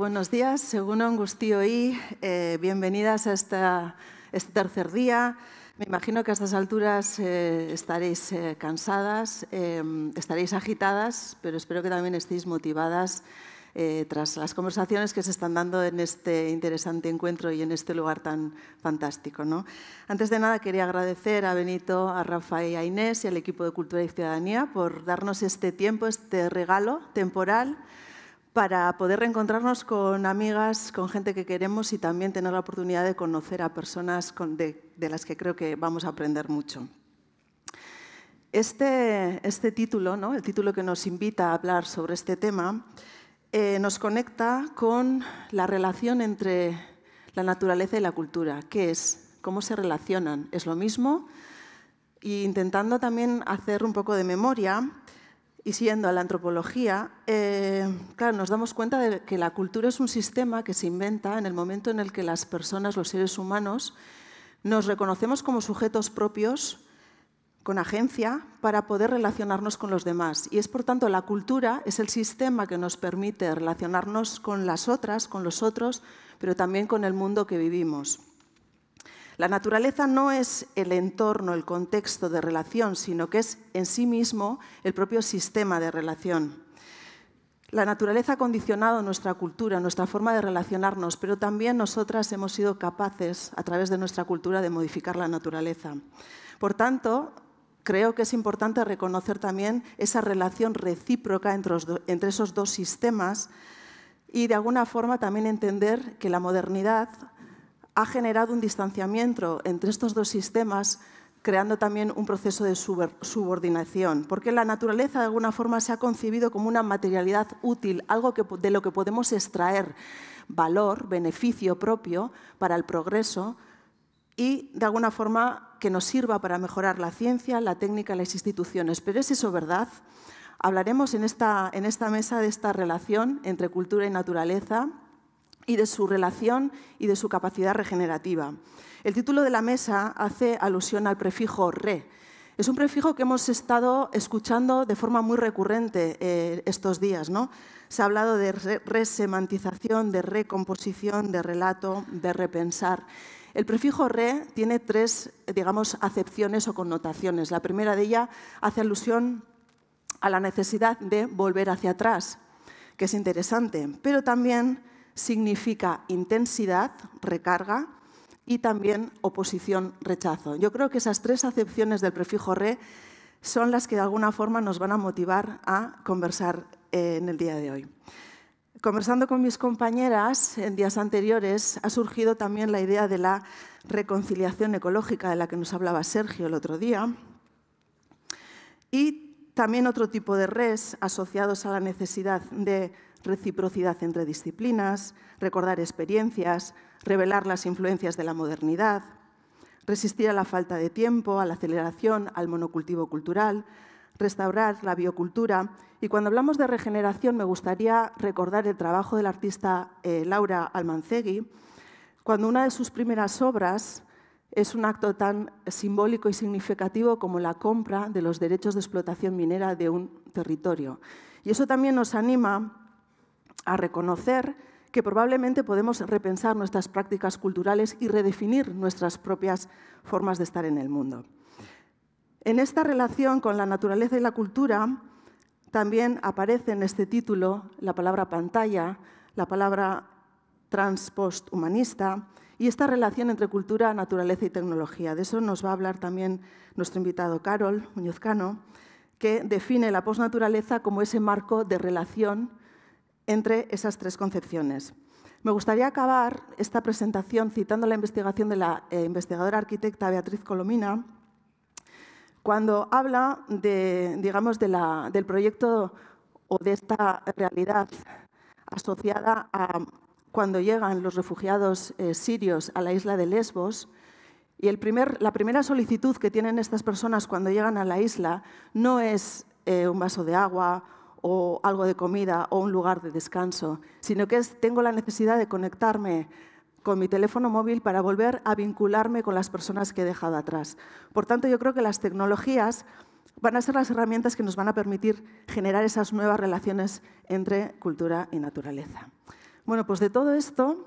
buenos días, según Angustio y eh, bienvenidas a este tercer día. Me imagino que a estas alturas eh, estaréis eh, cansadas, em, estaréis agitadas, pero espero que también estéis motivadas tras las conversaciones que se están dando en este interesante encuentro y en este lugar tan fantástico. Antes de nada, quería agradecer a Benito, a Rafa y a Inés y al equipo de Cultura y Ciudadanía por darnos este tiempo, este regalo temporal para poder reencontrarnos con amigas, con gente que queremos y también tener la oportunidad de conocer a personas de, las que creo que vamos a aprender mucho. Este, este, título, ¿no? el título que nos invita a hablar sobre este tema, eh, nos conecta con la relación entre la naturaleza y la cultura. ¿Qué es? ¿Cómo se relacionan? ¿Es lo mismo? Y intentando también hacer un poco de memoria, y siendo a la antropología, eh, claro, nos damos cuenta de que la cultura es un sistema que se inventa en el momento en el que las personas, los seres humanos, nos reconocemos como sujetos propios, con agencia, para poder relacionarnos con los demás. Y es, por tanto, la cultura es el sistema que nos permite relacionarnos con las otras, con los otros, pero también con el mundo que vivimos. La naturaleza no es el entorno, el contexto de relación, sino que es en sí mismo el propio sistema de relación. La naturaleza ha condicionado nuestra cultura, nuestra forma de relacionarnos, pero también nosotras hemos sido capaces, a través de nuestra cultura, de modificar la naturaleza. Por tanto, creo que es importante reconocer también esa relación recíproca entre, esos dos sistemas y, de alguna forma, también entender que la modernidad ha generado un distanciamiento entre estos dos sistemas, creando también un proceso de subordinación, porque la naturaleza de alguna forma se ha concebido como una materialidad útil, algo de lo que podemos extraer valor, beneficio propio para el progreso y de alguna forma que nos sirva para mejorar la ciencia, la técnica, las instituciones. Pero ¿es eso verdad? Hablaremos en esta mesa de esta relación entre cultura y naturaleza, y de su relación y de su capacidad regenerativa. El título de la mesa hace alusión al prefijo re. Es un prefijo que hemos estado escuchando de forma muy recurrente eh, estos días. ¿no? Se ha hablado de resemantización, de recomposición, de relato, de repensar. El prefijo re tiene tres, digamos, acepciones o connotaciones. La primera de ellas hace alusión a la necesidad de volver hacia atrás, que es interesante, pero también significa intensidad, recarga, y también oposición, rechazo. Yo creo que esas tres acepciones del prefijo re son las que de alguna forma nos van a motivar a conversar eh, en el día de hoy. Conversando con mis compañeras en días anteriores, ha surgido también la idea de la reconciliación ecológica de la que nos hablaba Sergio el otro día y también otro tipo de res asociados a la necesidad de reciprocidad entre disciplinas, recordar experiencias, revelar las influencias de la modernidad, resistir a la falta de tiempo, a la aceleración, al monocultivo cultural, restaurar la biocultura. Y cuando hablamos de regeneración, me gustaría recordar el trabajo del artista eh, Laura Almancegui, cuando una de sus primeras obras es un acto tan simbólico y significativo como la compra de los derechos de explotación minera de un territorio. Y eso también nos anima a reconocer que probablemente podemos repensar nuestras prácticas culturales y redefinir nuestras propias formas de estar en el mundo. En esta relación con la naturaleza y la cultura también aparece en este título la palabra pantalla, la palabra transpost-humanista y esta relación entre cultura, naturaleza y tecnología. De eso nos va a hablar también nuestro invitado Carol Muñozcano, que define la posnaturaleza como ese marco de relación entre esas tres concepciones. Me gustaría acabar esta presentación citando la investigación de la eh, investigadora arquitecta Beatriz Colomina, cuando habla digamos, del proyecto o de esta realidad asociada a cuando llegan los refugiados eh, sirios a la isla de Lesbos. Y el primer, la primera solicitud que tienen estas personas cuando llegan a la isla no es eh, un vaso de agua o algo de comida o un lugar de descanso, sino que tengo la necesidad de conectarme con mi teléfono móvil para volver a vincularme con las personas que he dejado atrás. Por tanto, yo creo que las tecnologías van a ser las herramientas que nos van a permitir generar esas nuevas relaciones entre cultura y naturaleza. Bueno, pues de todo esto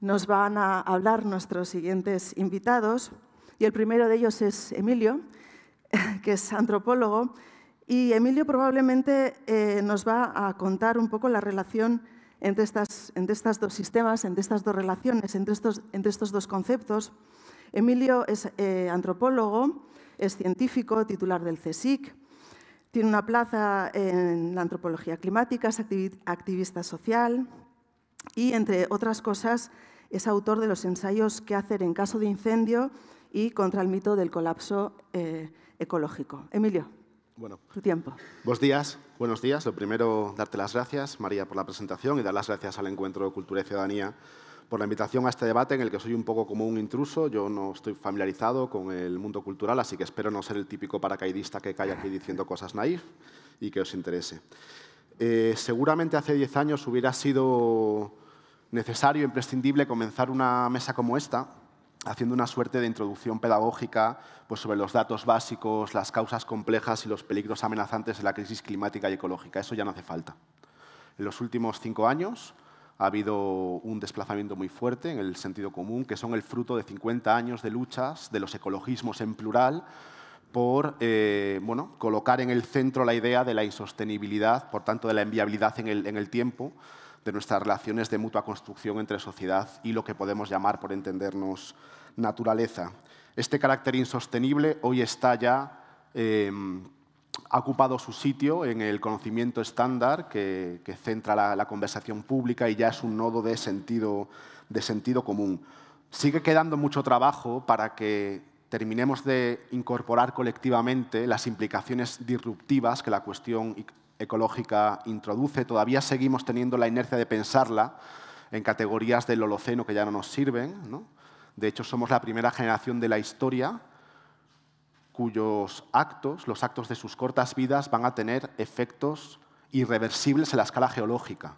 nos van a hablar nuestros siguientes invitados y el primero de ellos es Emilio, que es antropólogo y Emilio probablemente eh, nos va a contar un poco la relación entre estos estas dos sistemas, entre estas dos relaciones, entre estos, entre estos dos conceptos. Emilio es eh, antropólogo, es científico, titular del CSIC, tiene una plaza en la antropología climática, es activista social y, entre otras cosas, es autor de los ensayos ¿Qué hacer en caso de incendio? y contra el mito del colapso eh, ecológico. Emilio. Bueno, tu tiempo. Buenos días, buenos días. Lo primero, darte las gracias, María, por la presentación y dar las gracias al Encuentro de Cultura y Ciudadanía por la invitación a este debate en el que soy un poco como un intruso. Yo no estoy familiarizado con el mundo cultural, así que espero no ser el típico paracaidista que cae aquí diciendo cosas naif y que os interese. Eh, seguramente hace diez años hubiera sido necesario, e imprescindible, comenzar una mesa como esta, haciendo una suerte de introducción pedagógica pues, sobre los datos básicos, las causas complejas y los peligros amenazantes de la crisis climática y ecológica. Eso ya no hace falta. En los últimos cinco años ha habido un desplazamiento muy fuerte en el sentido común, que son el fruto de 50 años de luchas de los ecologismos en plural por eh, bueno, colocar en el centro la idea de la insostenibilidad, por tanto de la inviabilidad en el, en el tiempo, de nuestras relaciones de mutua construcción entre sociedad y lo que podemos llamar, por entendernos, naturaleza. Este carácter insostenible hoy está ya... Eh, ha ocupado su sitio en el conocimiento estándar que, centra la, la, conversación pública y ya es un nodo de sentido, de sentido común. Sigue quedando mucho trabajo para que terminemos de incorporar colectivamente las implicaciones disruptivas que la cuestión ecológica introduce, todavía seguimos teniendo la inercia de pensarla en categorías del Holoceno que ya no nos sirven. De hecho, somos la primera generación de la historia cuyos actos, los actos de sus cortas vidas, van a tener efectos irreversibles en la escala geológica.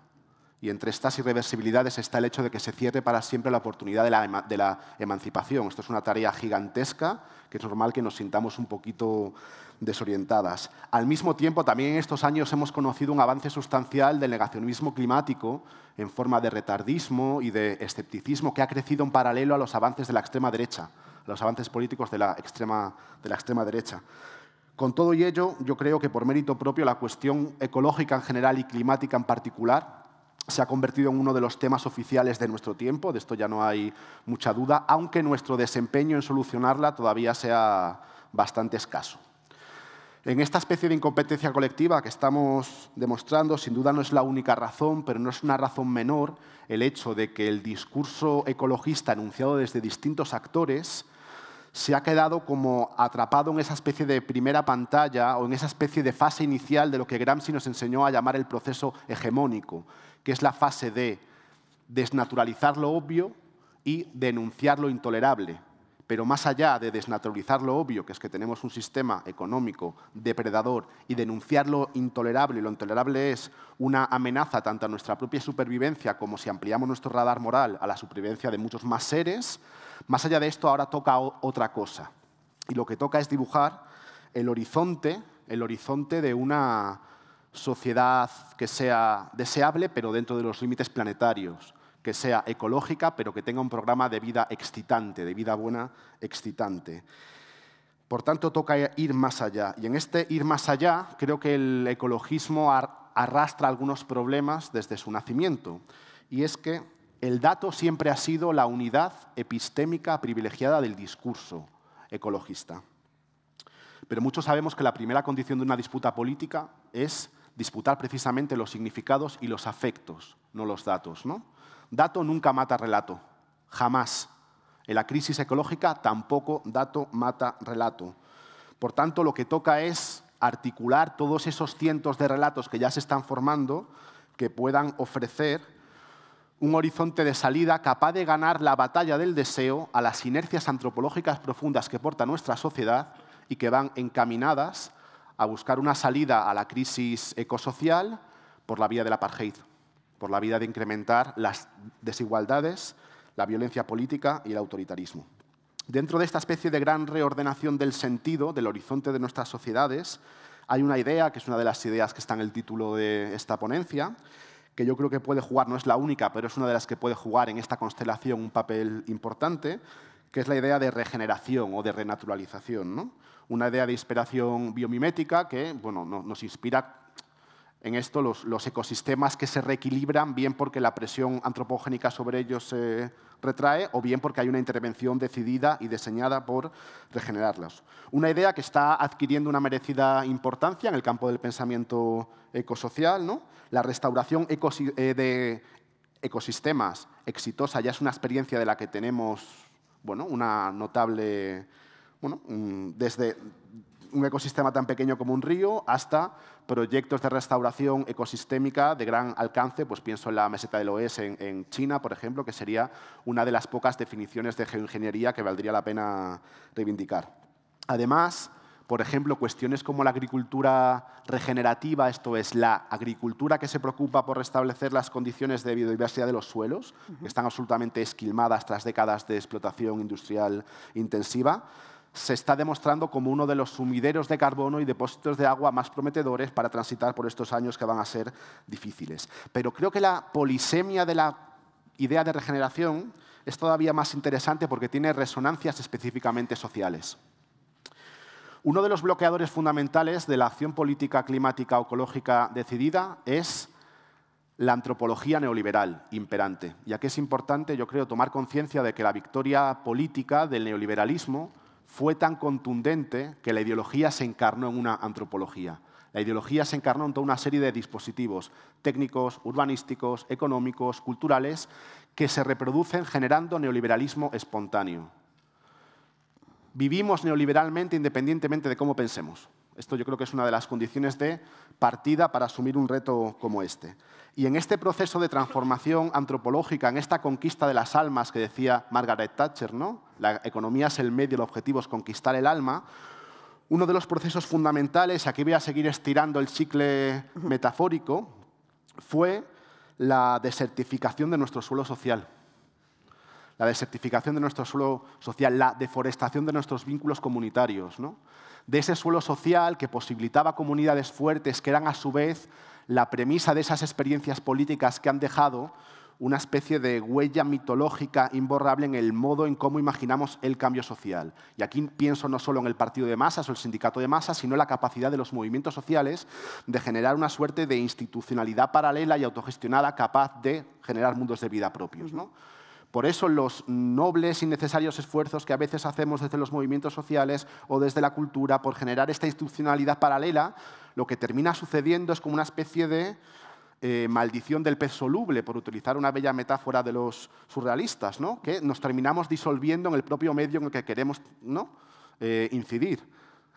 Y entre estas irreversibilidades está el hecho de que se cierre para siempre la oportunidad de la, emancipación. Esto es una tarea gigantesca que es normal que nos sintamos un poquito desorientadas. Al mismo tiempo, también en estos años hemos conocido un avance sustancial del negacionismo climático en forma de retardismo y de escepticismo que ha crecido en paralelo a los avances de la extrema derecha, los avances políticos de la extrema, de la extrema derecha. Con todo y ello, yo creo que por mérito propio la cuestión ecológica en general y climática en particular se ha convertido en uno de los temas oficiales de nuestro tiempo, de esto ya no hay mucha duda, aunque nuestro desempeño en solucionarla todavía sea bastante escaso. En esta especie de incompetencia colectiva que estamos demostrando, sin duda no es la única razón, pero no es una razón menor el hecho de que el discurso ecologista enunciado desde distintos actores se ha quedado como atrapado en esa especie de primera pantalla o en esa especie de fase inicial de lo que Gramsci nos enseñó a llamar el proceso hegemónico, que es la fase de desnaturalizar lo obvio y denunciar lo intolerable. Pero más allá de desnaturalizar lo obvio, que es que tenemos un sistema económico depredador, y denunciar lo intolerable, y lo intolerable es una amenaza tanto a nuestra propia supervivencia como si ampliamos nuestro radar moral a la supervivencia de muchos más seres, más allá de esto ahora toca otra cosa. Y lo que toca es dibujar el horizonte, el horizonte de una sociedad que sea deseable, pero dentro de los límites planetarios, que sea ecológica, pero que tenga un programa de vida excitante, de vida buena excitante. Por tanto, toca ir más allá. Y en este ir más allá, creo que el ecologismo arrastra algunos problemas desde su nacimiento. Y es que el dato siempre ha sido la unidad epistémica privilegiada del discurso ecologista. Pero muchos sabemos que la primera condición de una disputa política es disputar precisamente los significados y los afectos, no los datos. ¿no? Dato nunca mata relato, jamás. En la crisis ecológica tampoco dato mata relato. Por tanto, lo que toca es articular todos esos cientos de relatos que ya se están formando que puedan ofrecer un horizonte de salida capaz de ganar la batalla del deseo a las inercias antropológicas profundas que porta nuestra sociedad y que van encaminadas a buscar una salida a la crisis ecosocial por la vía del apartheid, por la vía de incrementar las desigualdades, la violencia política y el autoritarismo. Dentro de esta especie de gran reordenación del sentido, del horizonte de nuestras sociedades, hay una idea, que es una de las ideas que está en el título de esta ponencia, que yo creo que puede jugar, no es la única, pero es una de las que puede jugar en esta constelación un papel importante, que es la idea de regeneración o de renaturalización. ¿no? una idea de inspiración biomimética que bueno, nos inspira en esto los, ecosistemas que se reequilibran, bien porque la presión antropogénica sobre ellos se retrae o bien porque hay una intervención decidida y diseñada por regenerarlos. Una idea que está adquiriendo una merecida importancia en el campo del pensamiento ecosocial. ¿no? La restauración eh, de ecosistemas exitosa ya es una experiencia de la que tenemos bueno, una notable bueno, mm, desde un ecosistema tan pequeño como un río hasta proyectos de restauración ecosistémica de gran alcance. Pues pienso en la meseta del oeste en, China, por ejemplo, que sería una de las pocas definiciones de geoingeniería que valdría la pena reivindicar. Además, por ejemplo, cuestiones como la agricultura regenerativa, esto es, la agricultura que se preocupa por restablecer las condiciones de biodiversidad de los suelos, que están absolutamente esquilmadas tras décadas de explotación industrial intensiva, se está demostrando como uno de los sumideros de carbono y depósitos de agua más prometedores para transitar por estos años que van a ser difíciles. Pero creo que la polisemia de la idea de regeneración es todavía más interesante porque tiene resonancias específicamente sociales. Uno de los bloqueadores fundamentales de la acción política climática o ecológica decidida es la antropología neoliberal imperante. Y aquí es importante, yo creo, tomar conciencia de que la victoria política del neoliberalismo fue tan contundente que la ideología se encarnó en una antropología. La ideología se encarnó en toda una serie de dispositivos técnicos, urbanísticos, económicos, culturales, que se reproducen generando neoliberalismo espontáneo. Vivimos neoliberalmente independientemente de cómo pensemos. Esto yo creo que es una de las condiciones de partida para asumir un reto como este. Y en este proceso de transformación antropológica, en esta conquista de las almas que decía Margaret Thatcher, ¿no? la economía es el medio, el objetivo es conquistar el alma, uno de los procesos fundamentales, aquí voy a seguir estirando el chicle metafórico, fue la desertificación de nuestro suelo social. La desertificación de nuestro suelo social, la deforestación de nuestros vínculos comunitarios. ¿no? de ese suelo social que posibilitaba comunidades fuertes que eran a su vez la premisa de esas experiencias políticas que han dejado una especie de huella mitológica imborrable en el modo en cómo imaginamos el cambio social. Y aquí pienso no solo en el partido de masas o el sindicato de masas, sino en la capacidad de los movimientos sociales de generar una suerte de institucionalidad paralela y autogestionada capaz de generar mundos de vida propios. Por eso los nobles y necesarios esfuerzos que a veces hacemos desde los movimientos sociales o desde la cultura por generar esta institucionalidad paralela, lo que termina sucediendo es como una especie de eh, maldición del pez soluble, por utilizar una bella metáfora de los surrealistas, ¿no? que nos terminamos disolviendo en el propio medio en el que queremos ¿no? Eh, incidir.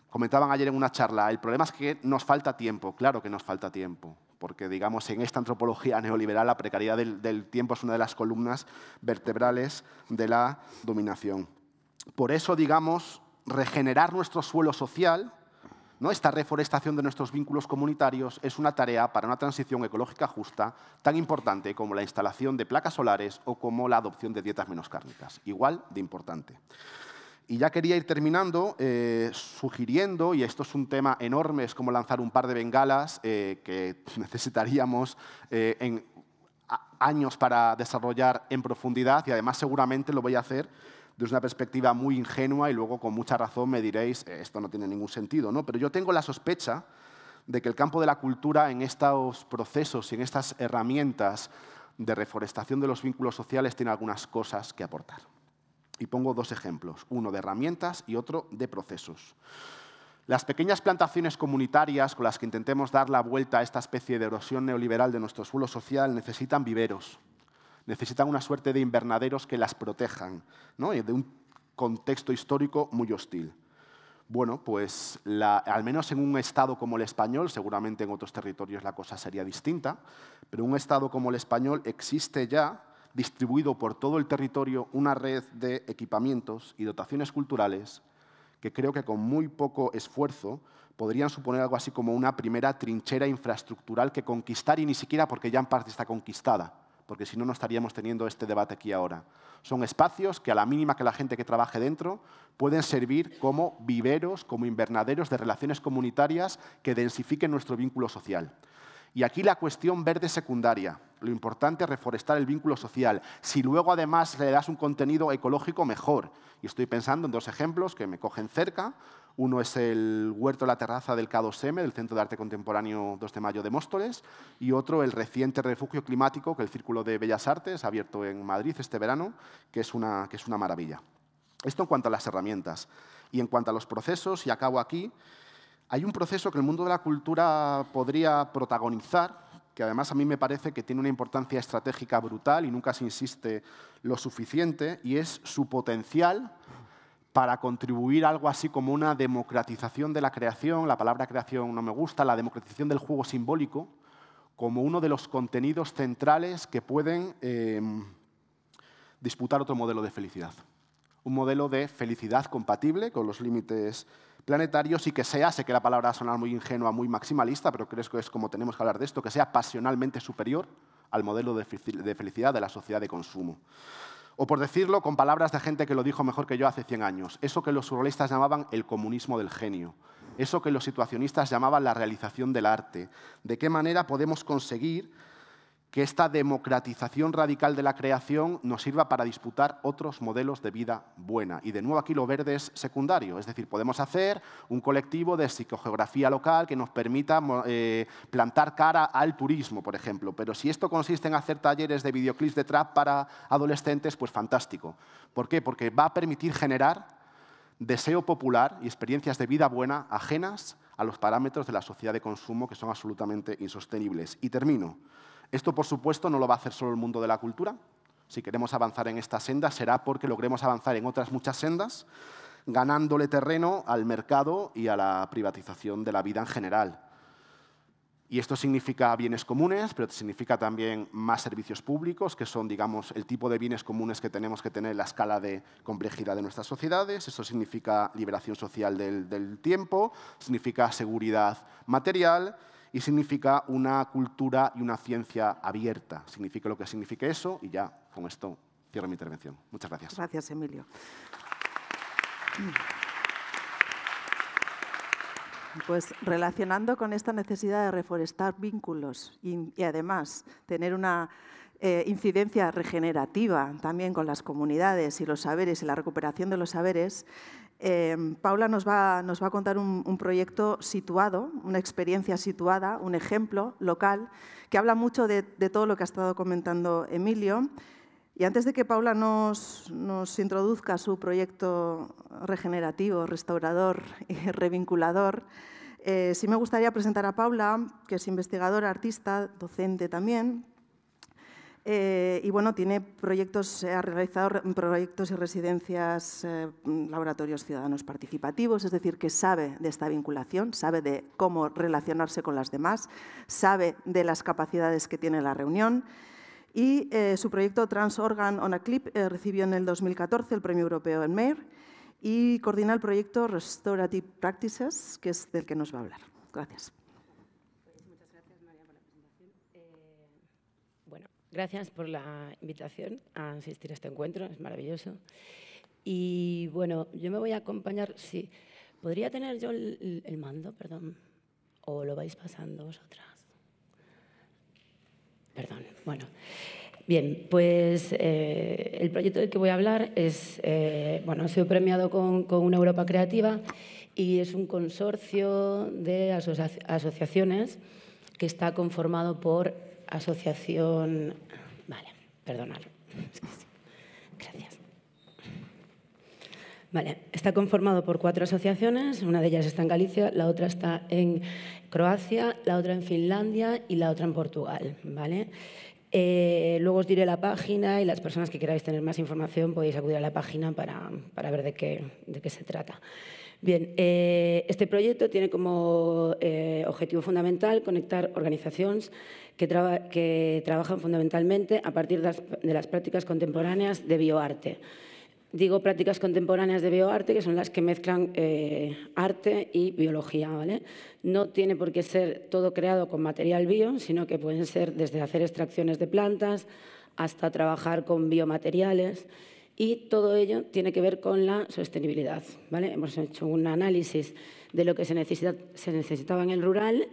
Comentaban ayer en una charla, el problema es que nos falta tiempo, claro que nos falta tiempo, porque digamos en esta antropología neoliberal la precariedad del, tiempo es una de las columnas vertebrales de la dominación. Por eso, digamos, regenerar nuestro suelo social, ¿no? esta reforestación de nuestros vínculos comunitarios, es una tarea para una transición ecológica justa tan importante como la instalación de placas solares o como la adopción de dietas menos cárnicas. Igual de importante. Y ya quería ir terminando eh, sugiriendo, y esto es un tema enorme, es como lanzar un par de bengalas eh, que necesitaríamos eh, en años para desarrollar en profundidad y además seguramente lo voy a hacer desde una perspectiva muy ingenua y luego con mucha razón me diréis, esto no tiene ningún sentido, ¿no? Pero yo tengo la sospecha de que el campo de la cultura en estos procesos y en estas herramientas de reforestación de los vínculos sociales tiene algunas cosas que aportar. Y pongo dos ejemplos, uno de herramientas y otro de procesos. Las pequeñas plantaciones comunitarias con las que intentemos dar la vuelta a esta especie de erosión neoliberal de nuestro suelo social necesitan viveros, necesitan una suerte de invernaderos que las protejan, ¿no? de un contexto histórico muy hostil. Bueno, pues al menos en un Estado como el español, seguramente en otros territorios la cosa sería distinta, pero un Estado como el español existe ya distribuido por todo el territorio una red de equipamientos y dotaciones culturales que creo que con muy poco esfuerzo podrían suponer algo así como una primera trinchera infraestructural que conquistar y ni siquiera porque ya en parte está conquistada, porque si no, no estaríamos teniendo este debate aquí ahora. Son espacios que a la mínima que la gente que trabaje dentro pueden servir como viveros, como invernaderos de relaciones comunitarias que densifiquen nuestro vínculo social. Y aquí la cuestión verde secundaria. Lo importante es reforestar el vínculo social. Si luego además le das un contenido ecológico, mejor. Y estoy pensando en dos ejemplos que me cogen cerca. Uno es el huerto de la terraza del K2M, del Centro de Arte Contemporáneo 2 de Mayo de Móstoles, y otro el reciente refugio climático que el Círculo de Bellas Artes ha abierto en Madrid este verano, que es una, que es una maravilla. Esto en cuanto a las herramientas. Y en cuanto a los procesos, y acabo aquí, hay un proceso que el mundo de la cultura podría protagonizar, que además a mí me parece que tiene una importancia estratégica brutal y nunca se insiste lo suficiente, y es su potencial para contribuir a algo así como una democratización de la creación, la palabra creación no me gusta, la democratización del juego simbólico, como uno de los contenidos centrales que pueden em, disputar otro modelo de felicidad. Un modelo de felicidad compatible con los límites planetarios y que sea, sé que la palabra va a sonar muy ingenua, muy maximalista, pero creo que es como tenemos que hablar de esto, que sea pasionalmente superior al modelo de felicidad de la sociedad de consumo. O por decirlo con palabras de gente que lo dijo mejor que yo hace 100 años, eso que los surrealistas llamaban el comunismo del genio, eso que los situacionistas llamaban la realización del arte, de qué manera podemos conseguir que esta democratización radical de la creación nos sirva para disputar otros modelos de vida buena. Y de nuevo aquí lo verde es secundario, es decir, podemos hacer un colectivo de psicogeografía local que nos permita eh, plantar cara al turismo, por ejemplo. Pero si esto consiste en hacer talleres de videoclips de trap para adolescentes, pues fantástico. ¿Por qué? Porque va a permitir generar deseo popular y experiencias de vida buena ajenas a los parámetros de la sociedad de consumo que son absolutamente insostenibles. Y termino. Esto, por supuesto, no lo va a hacer solo el mundo de la cultura. Si queremos avanzar en esta senda, será porque logremos avanzar en otras muchas sendas, ganándole terreno al mercado y a la privatización de la vida en general. Y esto significa bienes comunes, pero significa también más servicios públicos, que son, digamos, el tipo de bienes comunes que tenemos que tener en la escala de complejidad de nuestras sociedades. Eso significa liberación social del tiempo, significa seguridad material y significa una cultura y una ciencia abierta. Significa lo que signifique eso y ya con esto cierro mi intervención. Muchas gracias. Gracias, Emilio. Pues relacionando con esta necesidad de reforestar vínculos y, además tener una eh, incidencia regenerativa también con las comunidades y los saberes y la recuperación de los saberes, Em, Paula nos va, a contar un, proyecto situado, una experiencia situada, un ejemplo local, que habla mucho de, todo lo que ha estado comentando Emilio. Y antes de que Paula nos, introduzca su proyecto regenerativo, restaurador y revinculador, eh, sí me gustaría presentar a Paula, que es investigadora, artista, docente también, eh, y bueno, tiene proyectos, ha realizado proyectos y residencias, eh, laboratorios ciudadanos participativos, es decir, que sabe de esta vinculación, sabe de cómo relacionarse con las demás, sabe de las capacidades que tiene la reunión. Y eh, su proyecto Transorgan on a Clip recibió en el 2014 el Premio Europeo en Mayer y coordina el proyecto Restorative Practices, que es del que nos va a hablar. Gracias. Gracias por la invitación a asistir a este encuentro, es maravilloso. Y bueno, yo me voy a acompañar, sí. ¿Podría tener yo el, mando, perdón? ¿O lo vais pasando vosotras? Perdón, bueno. Bien, pues eh, el proyecto del que voy a hablar es, eh, bueno, ha sido premiado con, una Europa Creativa y es un consorcio de asociaciones que está conformado por Asociación... Vale, perdonad. Gracias. Vale, está conformado por cuatro asociaciones, una de ellas está en Galicia, la otra está en Croacia, la otra en Finlandia y la otra en Portugal, ¿vale? Eh, luego os diré la página y las personas que queráis tener más información podéis acudir a la página para, ver de qué, qué se trata. Bien, eh, este proyecto tiene como eh, objetivo fundamental conectar organizaciones que, trabajan fundamentalmente a partir de las, prácticas contemporáneas de bioarte. Digo prácticas contemporáneas de bioarte, que son las que mezclan eh, arte y biología. ¿vale? No tiene por qué ser todo creado con material bio, sino que pueden ser desde hacer extracciones de plantas hasta trabajar con biomateriales. Y todo ello tiene que ver con la sostenibilidad. ¿vale? Hemos hecho un análisis de lo que se, necesita, necesitaba en el rural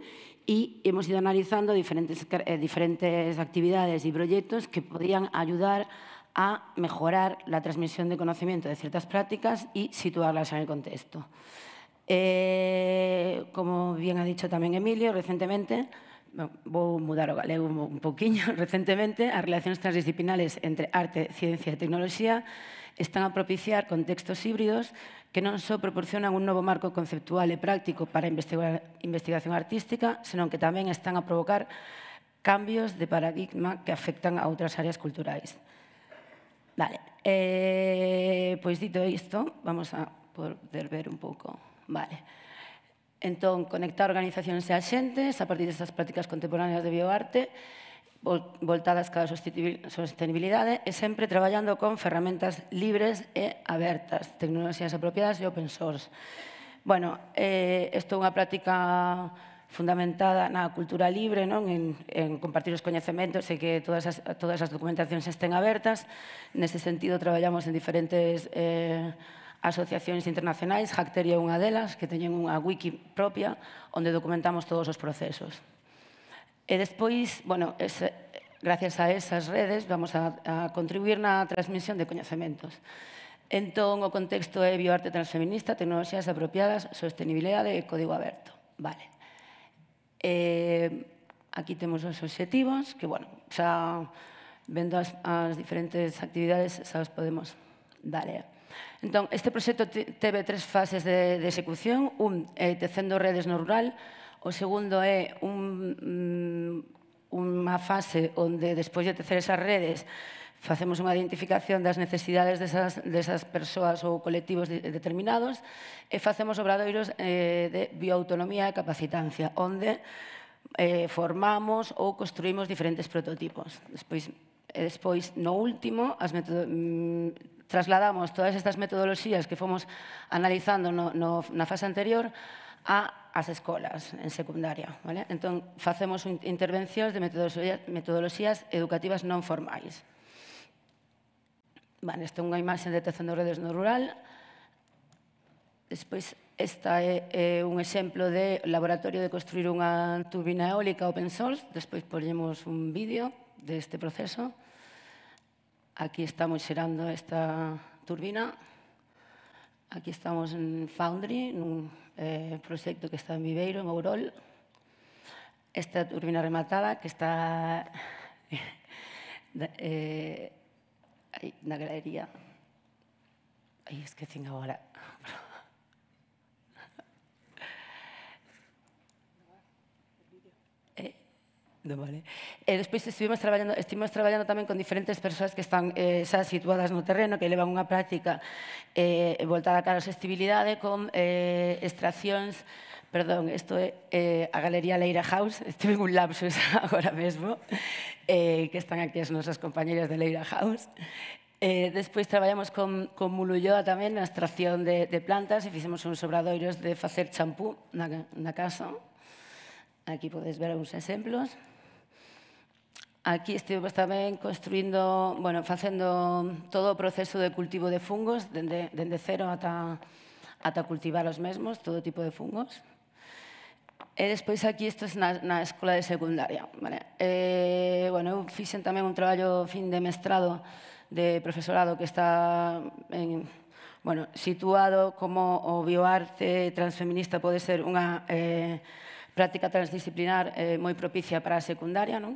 y hemos ido analizando diferentes, eh, diferentes actividades y proyectos que podían ayudar a mejorar la transmisión de conocimiento de ciertas prácticas y situarlas en el contexto. Eh, como bien ha dicho también Emilio, recientemente, voy a mudar o galego un poquito recientemente, las relaciones transdisciplinares entre arte, ciencia y tecnología están a propiciar contextos híbridos que non só proporcionan un novo marco conceptual e práctico para a investigación artística, senón que tamén están a provocar cambios de paradigma que afectan a outras áreas culturais. Vale, eh, pois dito isto, vamos a poder ver un pouco. Vale. Entón, conectar organizacións e axentes a partir destas prácticas contemporáneas de bioarte voltadas cada sostenibilidade e sempre traballando con ferramentas libres e abertas, tecnoloxías apropiadas e open source. Bueno, eh, isto é unha práctica fundamentada na cultura libre, non? En, en compartir os coñecementos e que todas as, todas as documentacións estén abertas. Nese sentido, traballamos en diferentes eh, asociacións internacionais, Hacteria é unha delas, que teñen unha wiki propia onde documentamos todos os procesos. E despois, bueno, ese, gracias a esas redes, vamos a, a contribuir na transmisión de coñecementos. Entón, o contexto é bioarte transfeminista, tecnoloxías apropiadas, sostenibilidade e código aberto. Vale. Eh, aquí temos os obxectivos, que, bueno, xa vendo as, as diferentes actividades, xa os podemos dar. Eh. Entón, este proxecto teve tres fases de, de execución. Un, eh, tecendo redes no rural, O segundo é un, mm, unha fase onde, despois de tecer esas redes, facemos unha identificación das necesidades desas, desas persoas ou colectivos de, determinados e facemos obradoiros eh, de bioautonomía e capacitancia, onde eh, formamos ou construímos diferentes prototipos. Despois, e despois no último, as metodo, mm, trasladamos todas estas metodoloxías que fomos analizando no, no, na fase anterior a as escolas en secundaria. Vale? Entón, facemos intervencións de metodoloxías educativas non formais. Vale, esta é unha imaxe de detección de redes no rural. Despois, esta é, é un exemplo de laboratorio de construir unha turbina eólica open source. Despois ponemos un vídeo deste proceso. Aquí estamos xerando esta turbina. Aquí estamos en Foundry, nun eh, proxecto que está en Viveiro, en Ourol. Esta turbina rematada que está eh, aí, na galería. Aí tengo agora. Do vale. E despois estivemos traballando, estivemos traballando tamén con diferentes persoas que están eh, xa situadas no terreno, que levan unha práctica eh, voltada cara a sostenibilidade con eh, extraccións Perdón, isto é eh, a Galería Leira House, estive un lapsus agora mesmo, eh, que están aquí as nosas compañeras de Leira House. Eh, despois traballamos con, con Mululloa tamén na extracción de, de plantas e fixemos uns obradoiros de facer champú na, na casa. Aquí podes ver uns exemplos. Aquí estivemos tamén construindo, bueno, facendo todo o proceso de cultivo de fungos, dende, dende cero ata, ata cultivar os mesmos, todo tipo de fungos. E despois aquí isto é na, na escola de secundaria. Vale? E, eh, bueno, eu fixen tamén un traballo fin de mestrado de profesorado que está en, bueno, situado como o bioarte transfeminista pode ser unha eh, práctica transdisciplinar eh, moi propicia para a secundaria, non?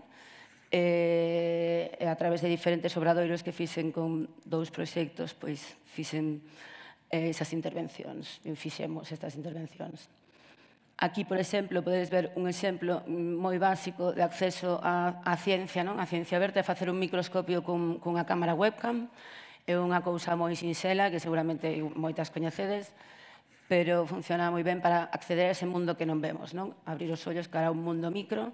E, e a través de diferentes obradoiros que fixen con dous proxectos, pois fixen eh, esas intervencións, fixemos estas intervencións. Aquí, por exemplo, podedes ver un exemplo moi básico de acceso á, á ciencia, non? A ciencia aberta é facer un microscopio con, cunha cámara webcam. É unha cousa moi sinxela que seguramente moitas coñecedes, pero funciona moi ben para acceder a ese mundo que non vemos, non? Abrir os ollos cara a un mundo micro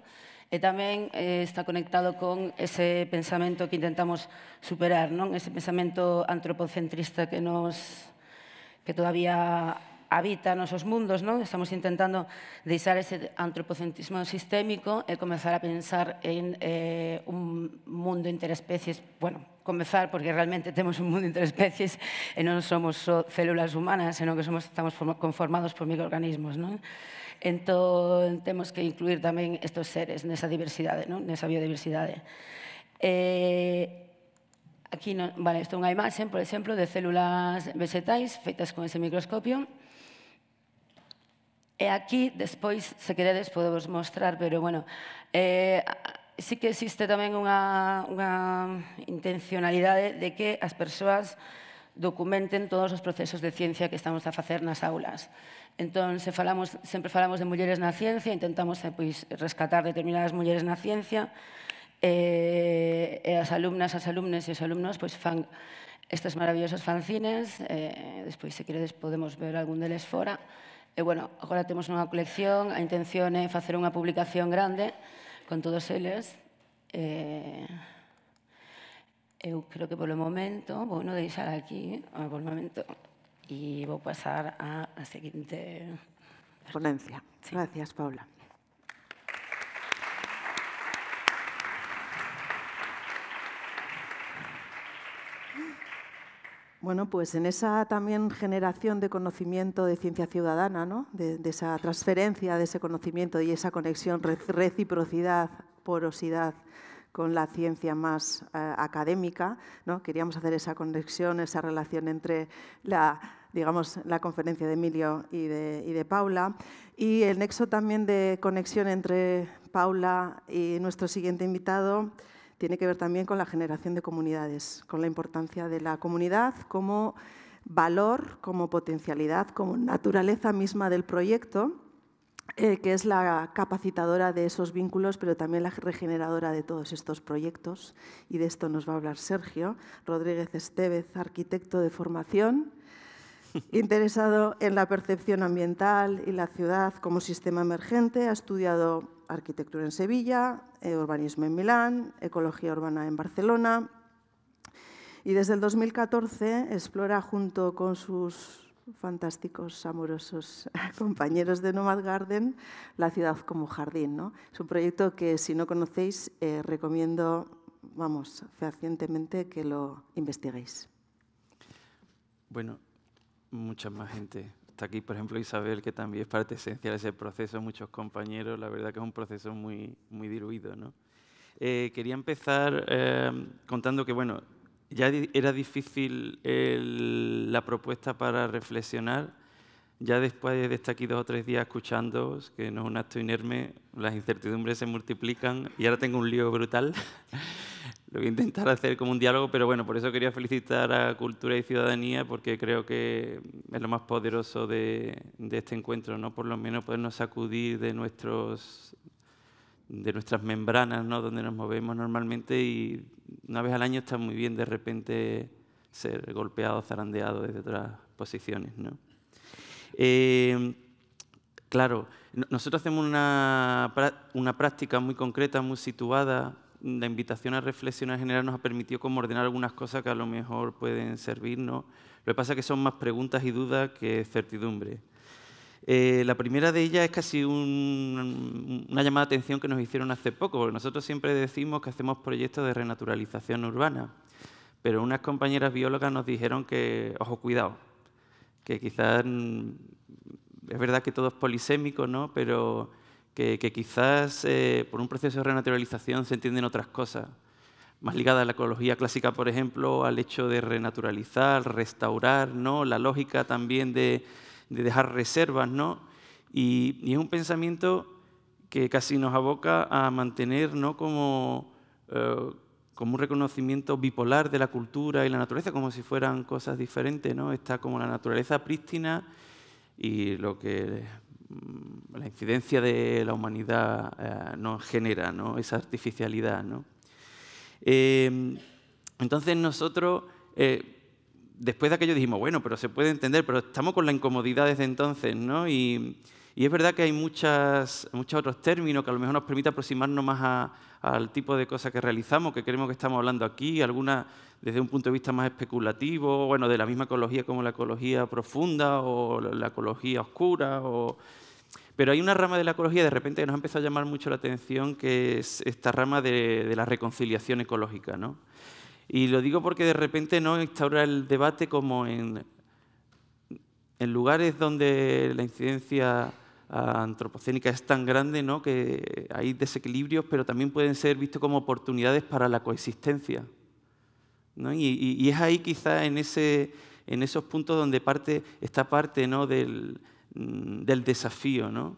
e tamén eh, está conectado con ese pensamento que intentamos superar, non? Ese pensamento antropocentrista que nos que todavía habita nosos mundos, non? Estamos intentando deixar ese antropocentrismo sistémico e comezar a pensar en eh, un mundo interespecies, bueno, comezar porque realmente temos un mundo interespecies e non somos só células humanas, senón que somos, estamos conformados por microorganismos, non? Entón, temos que incluir tamén estos seres nesa diversidade, non? nesa biodiversidade. Eh, aquí non, vale, isto é unha imaxe, por exemplo, de células vegetais feitas con ese microscopio. E aquí, despois, se queredes, podemos mostrar, pero, bueno, eh, sí que existe tamén unha, unha intencionalidade de que as persoas documenten todos os procesos de ciencia que estamos a facer nas aulas. Entón, se falamos, sempre falamos de mulleres na ciencia, intentamos eh, pois, rescatar determinadas mulleres na ciencia, e, eh, e as alumnas, as alumnes e os alumnos pois, fan estas maravillosas fanzines, eh, despois, se queredes, podemos ver algún deles fora. E, bueno, agora temos unha colección, a intención é facer unha publicación grande con todos eles, Eh, eu creo que polo momento, bueno, deixar aquí, ah, polo momento, y voy a pasar a la siguiente ponencia. Gracias, Paula. Bueno, pues en esa también generación de conocimiento de ciencia ciudadana, ¿no? de, esa transferencia de ese conocimiento y esa conexión, reciprocidad, porosidad, con la ciencia más eh, académica. ¿no? Queríamos hacer esa conexión, esa relación entre la, digamos, la conferencia de Emilio y de, y de Paula. Y el nexo también de conexión entre Paula y nuestro siguiente invitado tiene que ver también con la generación de comunidades, con la importancia de la comunidad como valor, como potencialidad, como naturaleza misma del proyecto eh, que es la capacitadora de esos vínculos, pero también la regeneradora de todos estos proyectos. Y de esto nos va a hablar Sergio Rodríguez Estevez, arquitecto de formación, interesado en la percepción ambiental y la ciudad como sistema emergente. Ha estudiado arquitectura en Sevilla, eh, urbanismo en Milán, ecología urbana en Barcelona. Y desde el 2014 explora junto con sus fantásticos, amorosos compañeros de Nomad Garden, La ciudad como jardín. ¿no? Es un proyecto que si no conocéis eh, recomiendo, vamos, fehacientemente que lo investiguéis. Bueno, mucha más gente. Está aquí, por ejemplo, Isabel, que también es parte esencial de ese proceso, muchos compañeros. La verdad que es un proceso muy, muy diluido. ¿no? Eh, quería empezar eh, contando que, bueno, ya era difícil la propuesta para reflexionar. Ya después de estar aquí dos o tres días escuchándoos, que no es un acto inerme, las incertidumbres se multiplican y ahora tengo un lío brutal. Lo voy a intentar hacer como un diálogo, pero bueno, por eso quería felicitar a Cultura y Ciudadanía, porque creo que es lo más poderoso de, este encuentro, ¿no? Por lo menos podernos sacudir de nuestros de nuestras membranas, ¿no? donde nos movemos normalmente y una vez al año está muy bien de repente ser golpeado, zarandeado desde otras posiciones. ¿no? Eh, claro, nosotros hacemos una, práctica muy concreta, muy situada. La invitación a reflexionar general nos ha permitido como ordenar algunas cosas que a lo mejor pueden servirnos. Lo que pasa es que son más preguntas y dudas que certidumbre. Eh, la primera de ellas es casi una llamada de atención que nos hicieron hace poco, porque nosotros siempre decimos que hacemos proyectos de renaturalización urbana, pero unas compañeras biólogas nos dijeron que, ojo, cuidado, que quizás, mm, es verdad que todo es polisémico, ¿no? pero que, quizás eh, por un proceso de renaturalización se entienden otras cosas, más ligadas a la ecología clásica, por ejemplo, al hecho de renaturalizar, restaurar, ¿no? la lógica también de, de dejar reservas, ¿no? Y, es un pensamiento que casi nos aboca a mantener, ¿no? Como, eh, como un reconocimiento bipolar de la cultura y la naturaleza, como si fueran cosas diferentes, ¿no? Está como la naturaleza prístina y lo que mm, la incidencia de la humanidad eh, nos genera, ¿no? Esa artificialidad, ¿no? Eh, entonces nosotros después de aquello dijimos, bueno, pero se puede entender, pero estamos con la incomodidad desde entonces, ¿no? Y, es verdad que hay muchas, muchos otros términos que a lo mejor nos permite aproximarnos más al tipo de cosas que realizamos, que creemos que estamos hablando aquí, algunas desde un punto de vista más especulativo, bueno, de la misma ecología como la ecología profunda o la ecología oscura. O... Pero hay una rama de la ecología de repente que nos ha empezado a llamar mucho la atención, que es esta rama de, de la reconciliación ecológica, ¿no? Y lo digo porque de repente no instaura el debate como en, lugares donde la incidencia ah, antropocénica es tan grande ¿no? que hay desequilibrios, pero también pueden ser vistos como oportunidades para la coexistencia. ¿no? Y, es ahí quizá en, ese, en esos puntos donde parte esta parte ¿no? del, mm, desafío. ¿no?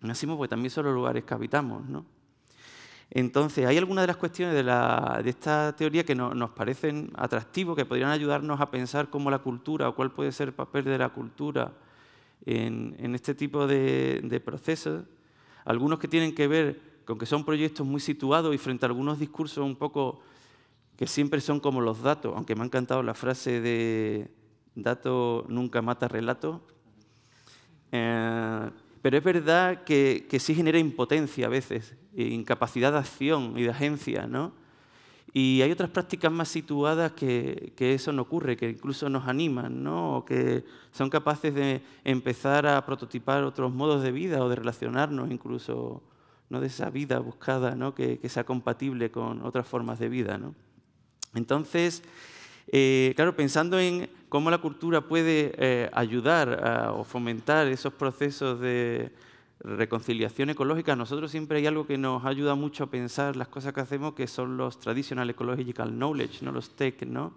Nacimos pues porque también son los lugares que habitamos. ¿no? Entonces, hay algunas de las cuestiones de, esta teoría que nos parecen atractivos, que podrían ayudarnos a pensar cómo la cultura o cuál puede ser el papel de la cultura en, este tipo de, procesos. Algunos que tienen que ver con que son proyectos muy situados y frente a algunos discursos un poco que siempre son como los datos, aunque me ha encantado la frase de dato nunca mata relato. Eh, pero es verdad que, que sí genera impotencia a veces, incapacidad de acción y de agencia, ¿no? Y hay otras prácticas más situadas que, que, eso no ocurre, que incluso nos animan, ¿no? o que son capaces de empezar a prototipar otros modos de vida o de relacionarnos incluso, ¿no? de esa vida buscada, ¿no? que, que sea compatible con otras formas de vida. ¿no? Entonces, eh, claro, pensando en cómo la cultura puede eh, ayudar o fomentar esos procesos de reconciliación ecológica, nosotros siempre hay algo que nos ayuda mucho a pensar las cosas que hacemos, que son los traditional ecological knowledge, ¿no? los tech, ¿no?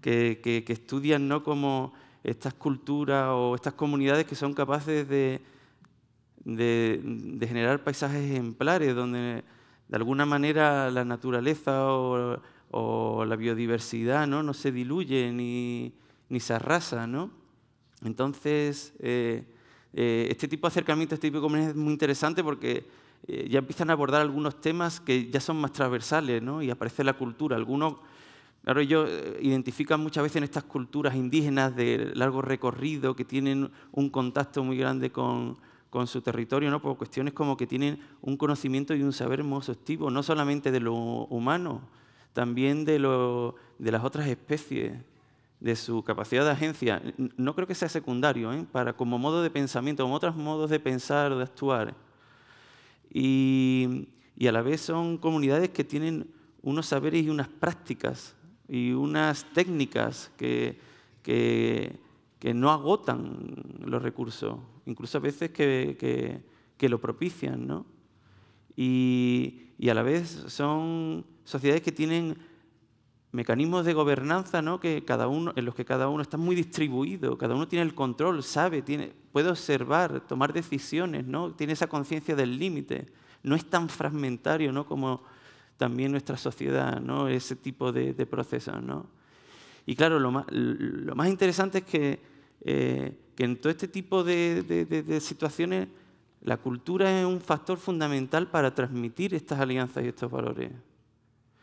que, estudian ¿no? como estas culturas o estas comunidades que son capaces de, de generar paisajes ejemplares, donde de alguna manera la naturaleza o o la biodiversidad no, se diluye ni, se arrasa. ¿no? Entonces, eh, eh, este tipo de acercamiento este tipo de es muy interesante porque eh, ya empiezan a abordar algunos temas que ya son más transversales y aparece la cultura. Algunos, claro, ellos identifican muchas veces en estas culturas indígenas de largo recorrido que tienen un contacto muy grande con, su territorio, ¿no? por cuestiones como que tienen un conocimiento y un saber muy exhaustivo, no solamente de lo humano, también de, las otras especies, de su capacidad de agencia. No creo que sea secundario, ¿eh? para como modo de pensamiento, como otros modos de pensar, o de actuar. Y, a la vez son comunidades que tienen unos saberes y unas prácticas y unas técnicas que, que, no agotan los recursos, incluso a veces que, que lo propician. ¿no? y, a la vez son sociedades que tienen mecanismos de gobernanza ¿no? que cada uno, en los que cada uno está muy distribuido, cada uno tiene el control, sabe, tiene, puede observar, tomar decisiones, ¿no? tiene esa conciencia del límite. No es tan fragmentario ¿no? como también nuestra sociedad, ¿no? ese tipo de, procesos. ¿no? Y claro, lo más, interesante es eh, que, en todo este tipo de situaciones la cultura es un factor fundamental para transmitir estas alianzas y estos valores.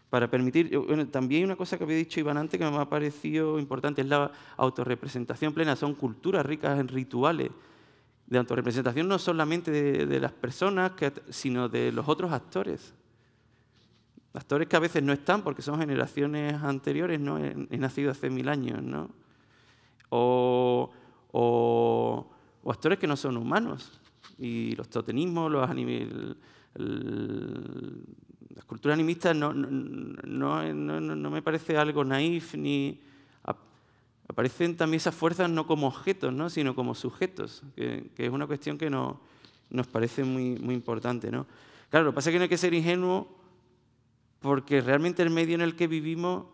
Para permitir, eh, también una cosa que había dicho Iván antes que me ha parecido importante es la autorrepresentación plena. Son culturas ricas en rituales de autorrepresentación no solamente de, las personas, sino de los otros actores. Actores que a veces no están porque son generaciones anteriores, ¿no? He, nacido hace mil años, ¿no? o actores que no son humanos, y los totemismos, los las culturas animistas no, no, no, me parece algo naif ni... Aparecen también esas fuerzas no como objetos, ¿no? sino como sujetos, que, que es una cuestión que no, nos parece muy, muy importante. ¿no? Claro, lo que pasa es que no hay que ser ingenuo porque realmente el medio en el que vivimos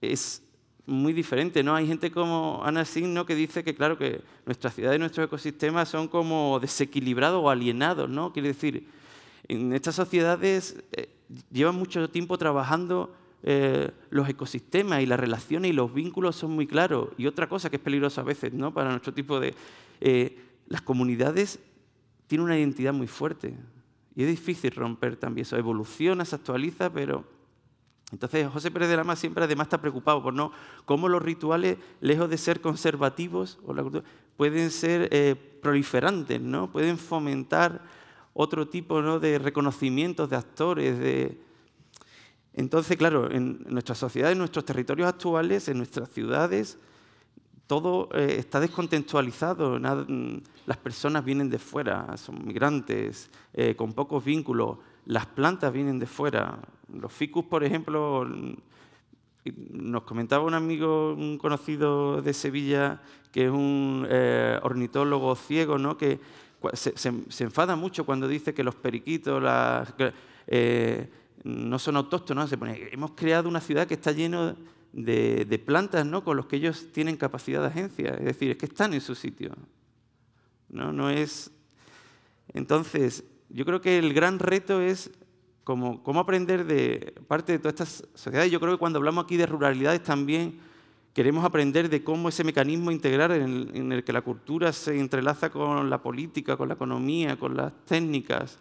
es muy diferente, ¿no? Hay gente como Ana Signo que dice que, claro, que nuestra ciudad y nuestros ecosistemas son como desequilibrados o alienados, ¿no? Quiere decir, en estas sociedades eh, llevan mucho tiempo trabajando eh, los ecosistemas y las relaciones y los vínculos son muy claros. Y otra cosa que es peligrosa a veces, ¿no? Para nuestro tipo de... Eh, las comunidades tienen una identidad muy fuerte y es difícil romper también eso. Evoluciona, se actualiza, pero entonces José Pérez de Lama siempre además está preocupado por no cómo los rituales, lejos de ser conservativos, pueden ser eh, proliferantes, ¿no? pueden fomentar otro tipo de reconocimientos de actores. Entonces, claro, en nuestras sociedades, en nuestros territorios actuales, en nuestras ciudades, todo eh, está descontextualizado. las personas vienen de fuera, son migrantes, eh, con pocos vínculos. Las plantas vienen de fuera, los ficus, por ejemplo, nos comentaba un amigo, un conocido de Sevilla, que es un eh, ornitólogo ciego, ¿no? que se, enfada mucho cuando dice que los periquitos eh, no son autóctonos. Se pone, hemos creado una ciudad que está llena de, plantas ¿no? con los que ellos tienen capacidad de agencia. Es decir, es que están en su sitio. No, no es... Entonces, yo creo que el gran reto es cómo aprender de parte de todas estas sociedades? yo creo que cuando hablamos aquí de ruralidades también queremos aprender de cómo ese mecanismo integral en el, que la cultura se entrelaza con la política, con la economía, con las técnicas,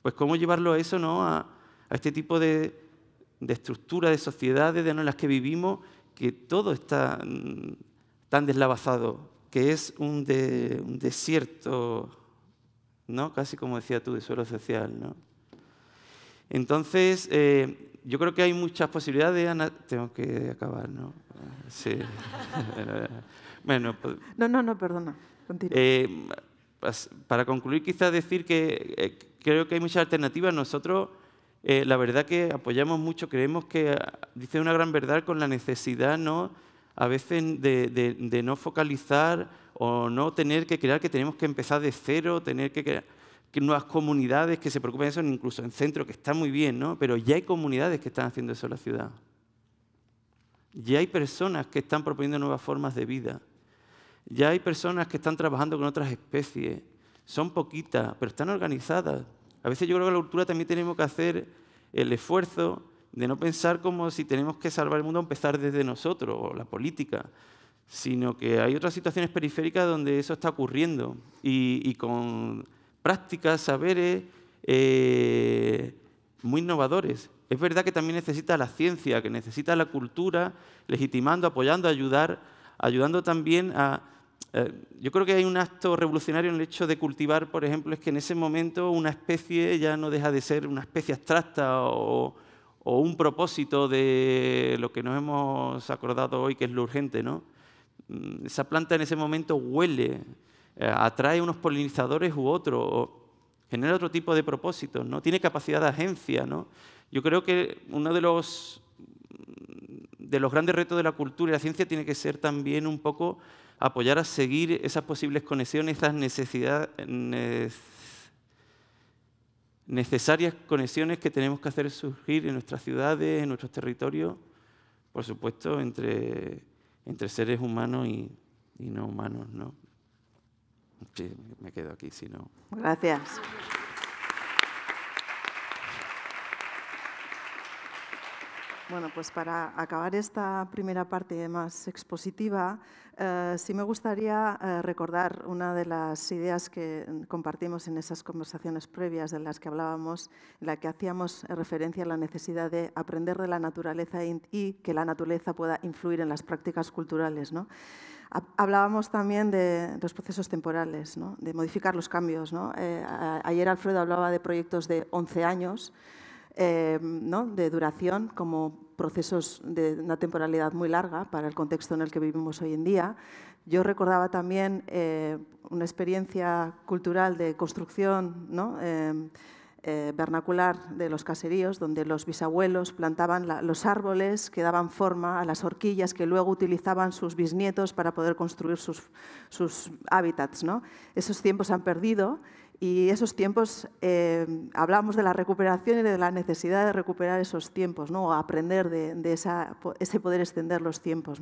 pues cómo llevarlo a eso, ¿no? A, este tipo de, de estructura, de sociedades de, en las que vivimos, que todo está mm, tan deslavazado, que es un, un desierto, ¿no? casi como decía tú, de suelo social. ¿no? Entonces, eh, yo creo que hay muchas posibilidades Tengo que acabar, ¿no? Ah, sí. bueno, pues, No, no, no, perdona. Eh, para concluir, quizás decir que eh, creo que hay muchas alternativas. Nosotros, la verdad que apoyamos mucho, creemos que ah, dice una gran verdad con la necesidad, ¿no? A veces de, de no focalizar o no tener que crear que tenemos que empezar de cero, tener que crear nuevas comunidades que se preocupen de eso, incluso en centro, que está muy bien, ¿no? Pero ya hay comunidades que están haciendo eso en la ciudad. Ya hay personas que están proponiendo nuevas formas de vida. Ya hay personas que están trabajando con otras especies. Son poquitas, pero están organizadas. A veces yo creo que la cultura también tenemos que hacer el esfuerzo de no pensar como si tenemos que salvar el mundo a empezar desde nosotros, o la política, sino que hay otras situaciones periféricas donde eso está ocurriendo y con prácticas, saberes eh, muy innovadores. Es verdad que también necesita la ciencia, que necesita la cultura, legitimando, apoyando, ayudar, ayudando también a... Eh, yo creo que hay un acto revolucionario en el hecho de cultivar, por ejemplo, es que en ese momento una especie ya no deja de ser una especie abstracta o, un propósito de lo que nos hemos acordado hoy, que es lo urgente, ¿no? Mm, esa planta en ese momento huele, eh, atrae unos polinizadores u otro, genera otro tipo de propósitos, ¿no? Tiene capacidad de agencia, ¿no? Yo creo que uno de los, de los grandes retos de la cultura y la ciencia tiene que ser también un poco apoyar a seguir esas posibles conexiones, esas necesidades necesarias conexiones que tenemos que hacer surgir en nuestras ciudades, en nuestros territorios, por supuesto, entre, entre seres humanos y, y no humanos, ¿no? Sí, me quedo aquí, si no. Gracias. Bueno, pues para acabar esta primera parte más expositiva, eh, sí me gustaría eh, recordar una de las ideas que compartimos en esas conversaciones previas de las que hablábamos, en la que hacíamos referencia a la necesidad de aprender de la naturaleza y que la naturaleza pueda influir en las prácticas culturales. ¿no? Hablábamos también de los procesos temporales, de modificar los cambios. Eh, ayer Alfredo hablaba de proyectos de 11 años eh, de duración como procesos de una temporalidad muy larga para el contexto en el que vivimos hoy en día. Yo recordaba también eh, una experiencia cultural de construcción eh, vernacular de los caseríos, donde los bisabuelos plantaban los árboles que daban forma a las horquillas que luego utilizaban sus bisnietos para poder construir sus, hábitats. Esos tiempos han perdido y esos tiempos, eh, hablamos de la recuperación y de la necesidad de recuperar esos tiempos, ¿no? o aprender de, ese poder extender los tiempos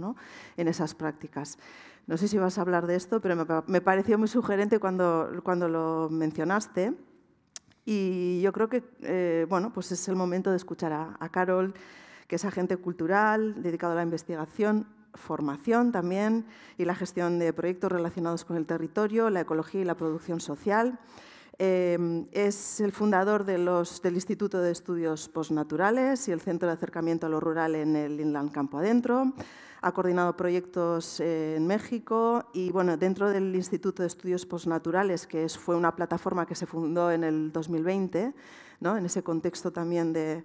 en esas prácticas. No sé si vas a hablar de esto, pero me, pareció muy sugerente cuando lo mencionaste y yo creo que eh, bueno, pues es el momento de escuchar a, Carol, que es agente cultural, dedicado a la investigación, formación también y la gestión de proyectos relacionados con el territorio, la ecología y la producción social. Em, es el fundador del Instituto de Estudios Postnaturales y el Centro de Acercamiento a lo Rural en el Inland Campo Adentro ha coordinado proyectos eh, en México y bueno, dentro del Instituto de Estudios Postnaturales, que es, fue una plataforma que se fundó en el 2020, ¿no? en ese contexto también de,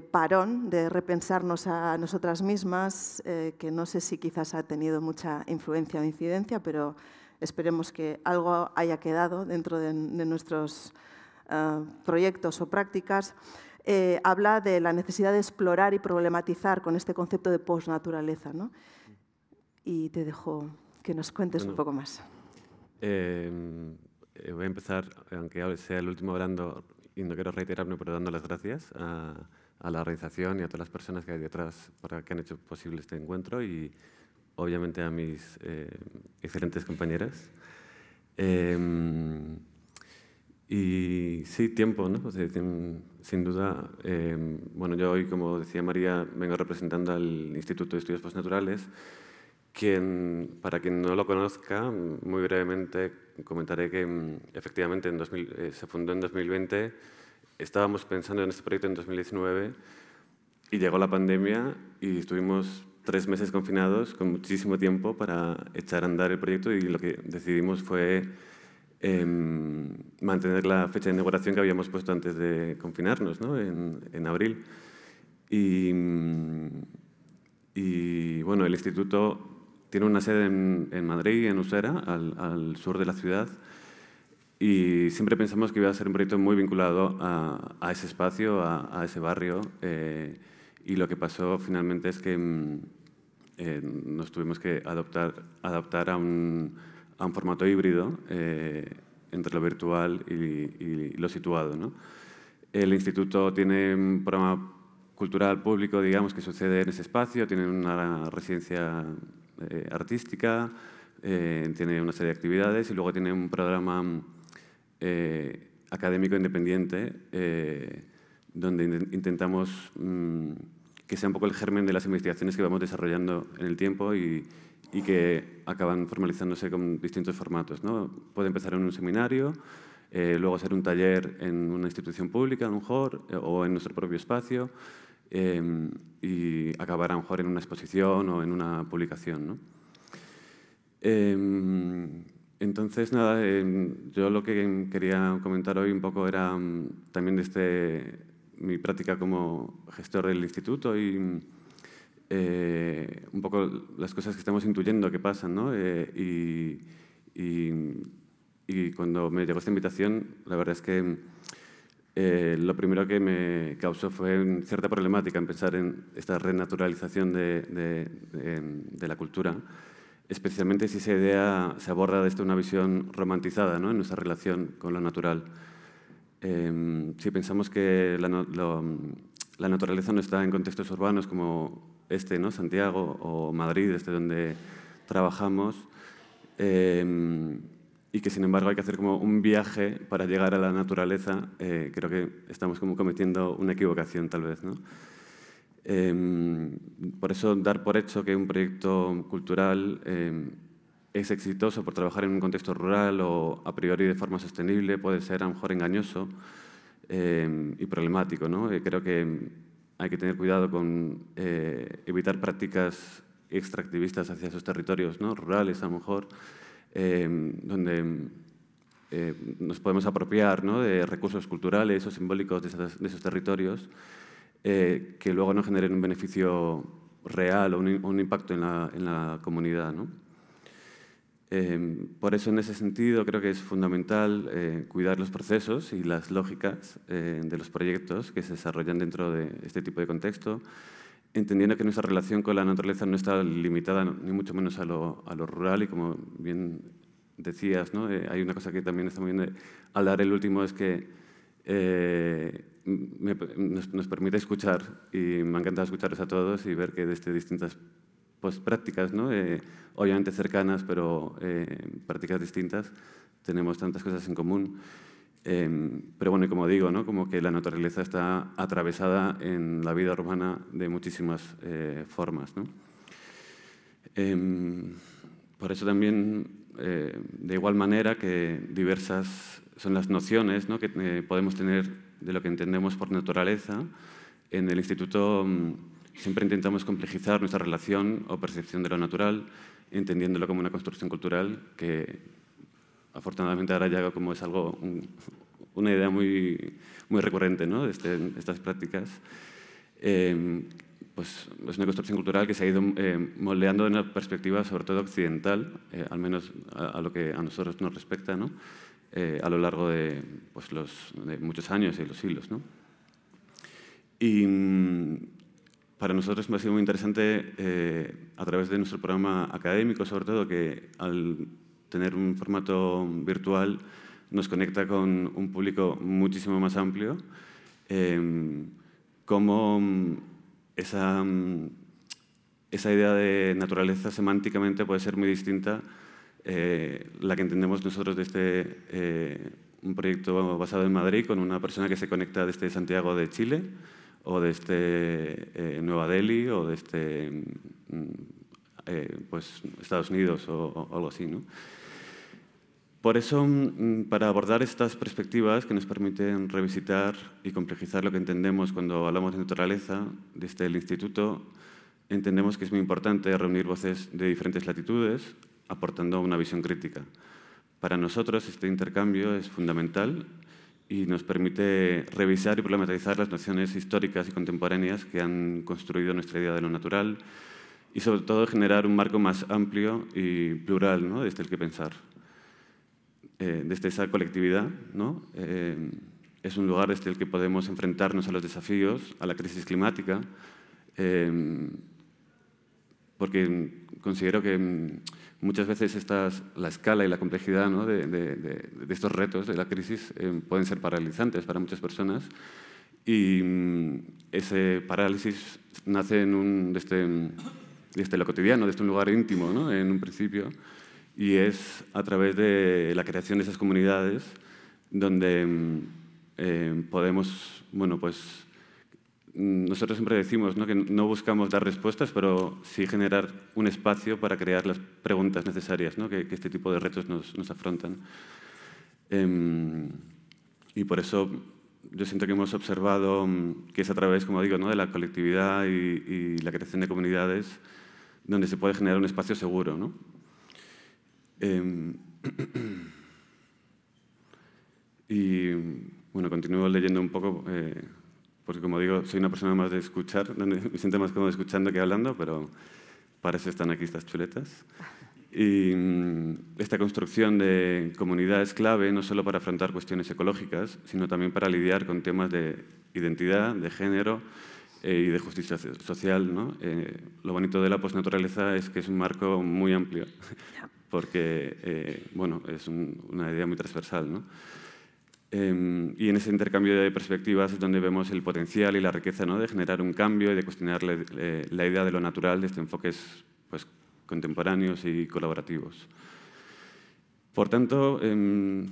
parón, de repensarnos a nosotras mismas, eh, que no sé si quizás ha tenido mucha influencia o incidencia, pero esperemos que algo haya quedado dentro de, nuestros eh, proyectos o prácticas. Eh, habla de la necesidad de explorar y problematizar con este concepto de posnaturaleza. ¿no? Y te dejo que nos cuentes un poco más. Eh, eh, voy a empezar, aunque sea el último hablando, y no quiero reiterarme, pero dando las gracias a, la organización y a todas las personas que hay detrás para que han hecho posible este encuentro y obviamente a mis excelentes compañeras. Eh, y sí, tiempo, ¿no? sin duda, em, bueno, yo hoy, como decía María, vengo representando al Instituto de Estudios Postnaturales. Quien, para quien no lo conozca, muy brevemente comentaré que em, efectivamente en 2000, eh, se fundó en 2020, estábamos pensando en este proyecto en 2019 y llegó la pandemia y estuvimos tres meses confinados con muchísimo tiempo para echar a andar el proyecto y lo que decidimos fue Em, mantener la fecha de inauguración que habíamos puesto antes de confinarnos, ¿no? en, abril. Y, bueno, el instituto tiene una sede en, Madrid, en Usera, al, sur de la ciudad, y siempre pensamos que iba a ser un proyecto muy vinculado a, ese espacio, a, ese barrio, eh, y lo que pasó finalmente es que mm, eh, nos tuvimos que adoptar, adaptar a un a un formato híbrido eh, entre lo virtual y, lo situado. El instituto tiene un programa cultural público, digamos, que sucede en ese espacio, tiene una residencia eh, artística, eh, tiene una serie de actividades y luego tiene un programa académico independiente donde intentamos mm, que sea un poco el germen de las investigaciones que vamos desarrollando en el tiempo y, y que acaban formalizándose con distintos formatos. ¿no? Puede empezar en un seminario, eh, luego hacer un taller en una institución pública, a lo mejor, eh, o en nuestro propio espacio, eh, y acabar a lo mejor en una exposición o en una publicación. ¿no? entonces, nada, yo lo que quería comentar hoy un poco era mm, también desde este, mi práctica como gestor del instituto y eh, un poco las cosas que estamos intuyendo que pasan, ¿no? Eh, y, y, cuando me llegó esta invitación, la verdad es que eh, lo primero que me causó fue cierta problemática en pensar en esta renaturalización de, de, la cultura, especialmente si esa idea se aborda desde una visión romantizada ¿no? en nuestra relación con lo natural. Em, si pensamos que la, la naturaleza no está en contextos urbanos como, este, ¿no? Santiago o Madrid, desde donde trabajamos, em, y que sin embargo hay que hacer como un viaje para llegar a la naturaleza, eh, creo que estamos como cometiendo una equivocación tal vez. ¿no? Em, por eso dar por hecho que un proyecto cultural em, es exitoso por trabajar en un contexto rural o a priori de forma sostenible puede ser a lo mejor engañoso y problemático. ¿no? Eh, creo que hay que tener cuidado con eh, evitar prácticas extractivistas hacia esos territorios ¿no? rurales, a lo mejor, em, donde eh, nos podemos apropiar de recursos culturales o simbólicos de, esos territorios eh, que luego no generen un beneficio real o un, impacto en la, comunidad. Em, por eso, en ese sentido, creo que es fundamental eh, cuidar los procesos y las lógicas eh, de los proyectos que se desarrollan dentro de este tipo de contexto, entendiendo que nuestra relación con la naturaleza no está limitada ni mucho menos a lo, rural y como bien decías, eh, hay una cosa que también está muy bien de, al dar el último es que nos, permite escuchar y me ha encantado escucharos a todos y ver que desde distintas pues, prácticas, ¿no? Eh, obviamente cercanas, pero eh, prácticas distintas. Tenemos tantas cosas en común. Em, pero bueno, como digo, ¿no? como que la naturaleza está atravesada en la vida urbana de muchísimas eh, formas. ¿no? Em, por eso también, de igual manera que diversas son las nociones que podemos tener de lo que entendemos por naturaleza, en el Instituto mm, Siempre intentamos complejizar nuestra relación o percepción de lo natural, entendiéndolo como una construcción cultural que afortunadamente ahora ya como es algo, una idea muy, muy recurrente ¿no? de este, estas prácticas. Eh, pues es una construcción cultural que se ha ido eh, moldeando de una perspectiva sobre todo occidental, eh, al menos a, lo que a nosotros nos respecta, ¿no? a lo largo de, pues los, de, muchos años y los siglos. ¿no? Y mm, para nosotros me ha sido muy interesante eh, a través de nuestro programa académico, sobre todo que al tener un formato virtual nos conecta con un público muchísimo más amplio, eh, cómo mm, esa, mm, esa idea de naturaleza semánticamente puede ser muy distinta eh, la que entendemos nosotros desde este, eh, un proyecto basado en Madrid con una persona que se conecta desde Santiago de Chile o desde este, eh, Nueva Delhi o desde este, mm, eh, pues, Estados Unidos o, algo así. ¿no? Por eso, mm, para abordar estas perspectivas que nos permiten revisitar y complejizar lo que entendemos cuando hablamos de naturaleza, desde el instituto entendemos que es muy importante reunir voces de diferentes latitudes, aportando una visión crítica. Para nosotros este intercambio es fundamental y nos permite revisar y problematizar las nociones históricas y contemporáneas que han construido nuestra idea de lo natural y sobre todo generar un marco más amplio y plural ¿no? desde el que pensar. Eh, desde esa colectividad ¿no? Eh, es un lugar desde el que podemos enfrentarnos a los desafíos, a la crisis climática, eh, porque mm, considero que mm, muchas veces estas, la escala y la complejidad de, estos retos de la crisis eh, pueden ser paralizantes para muchas personas y mm, ese parálisis nace en un, desde, este, este lo cotidiano, desde un este lugar íntimo, en un principio, y es a través de la creación de esas comunidades donde eh, podemos bueno, pues, Mm, nosotros siempre decimos que no buscamos dar respuestas, pero sí generar un espacio para crear las preguntas necesarias que, este tipo de retos nos, afrontan. Em, y por eso yo siento que hemos observado mm, que es a través, como digo, de la colectividad y, la creación de comunidades donde se puede generar un espacio seguro. Em, y bueno, continúo leyendo un poco. Eh, porque como digo, soy una persona más de escuchar, me siento más cómodo escuchando que hablando, pero para eso están aquí estas chuletas. Y mm, esta construcción de comunidad es clave no solo para afrontar cuestiones ecológicas, sino también para lidiar con temas de identidad, de género eh, y de justicia social. Eh, lo bonito de la naturaleza es que es un marco muy amplio, porque eh, bueno, es una idea muy transversal. ¿no? Em, y en ese intercambio de perspectivas es donde vemos el potencial y la riqueza de generar un cambio y de cuestionar la, eh, idea de lo natural de desde enfoques pues, contemporáneos y colaborativos. Por tanto, em,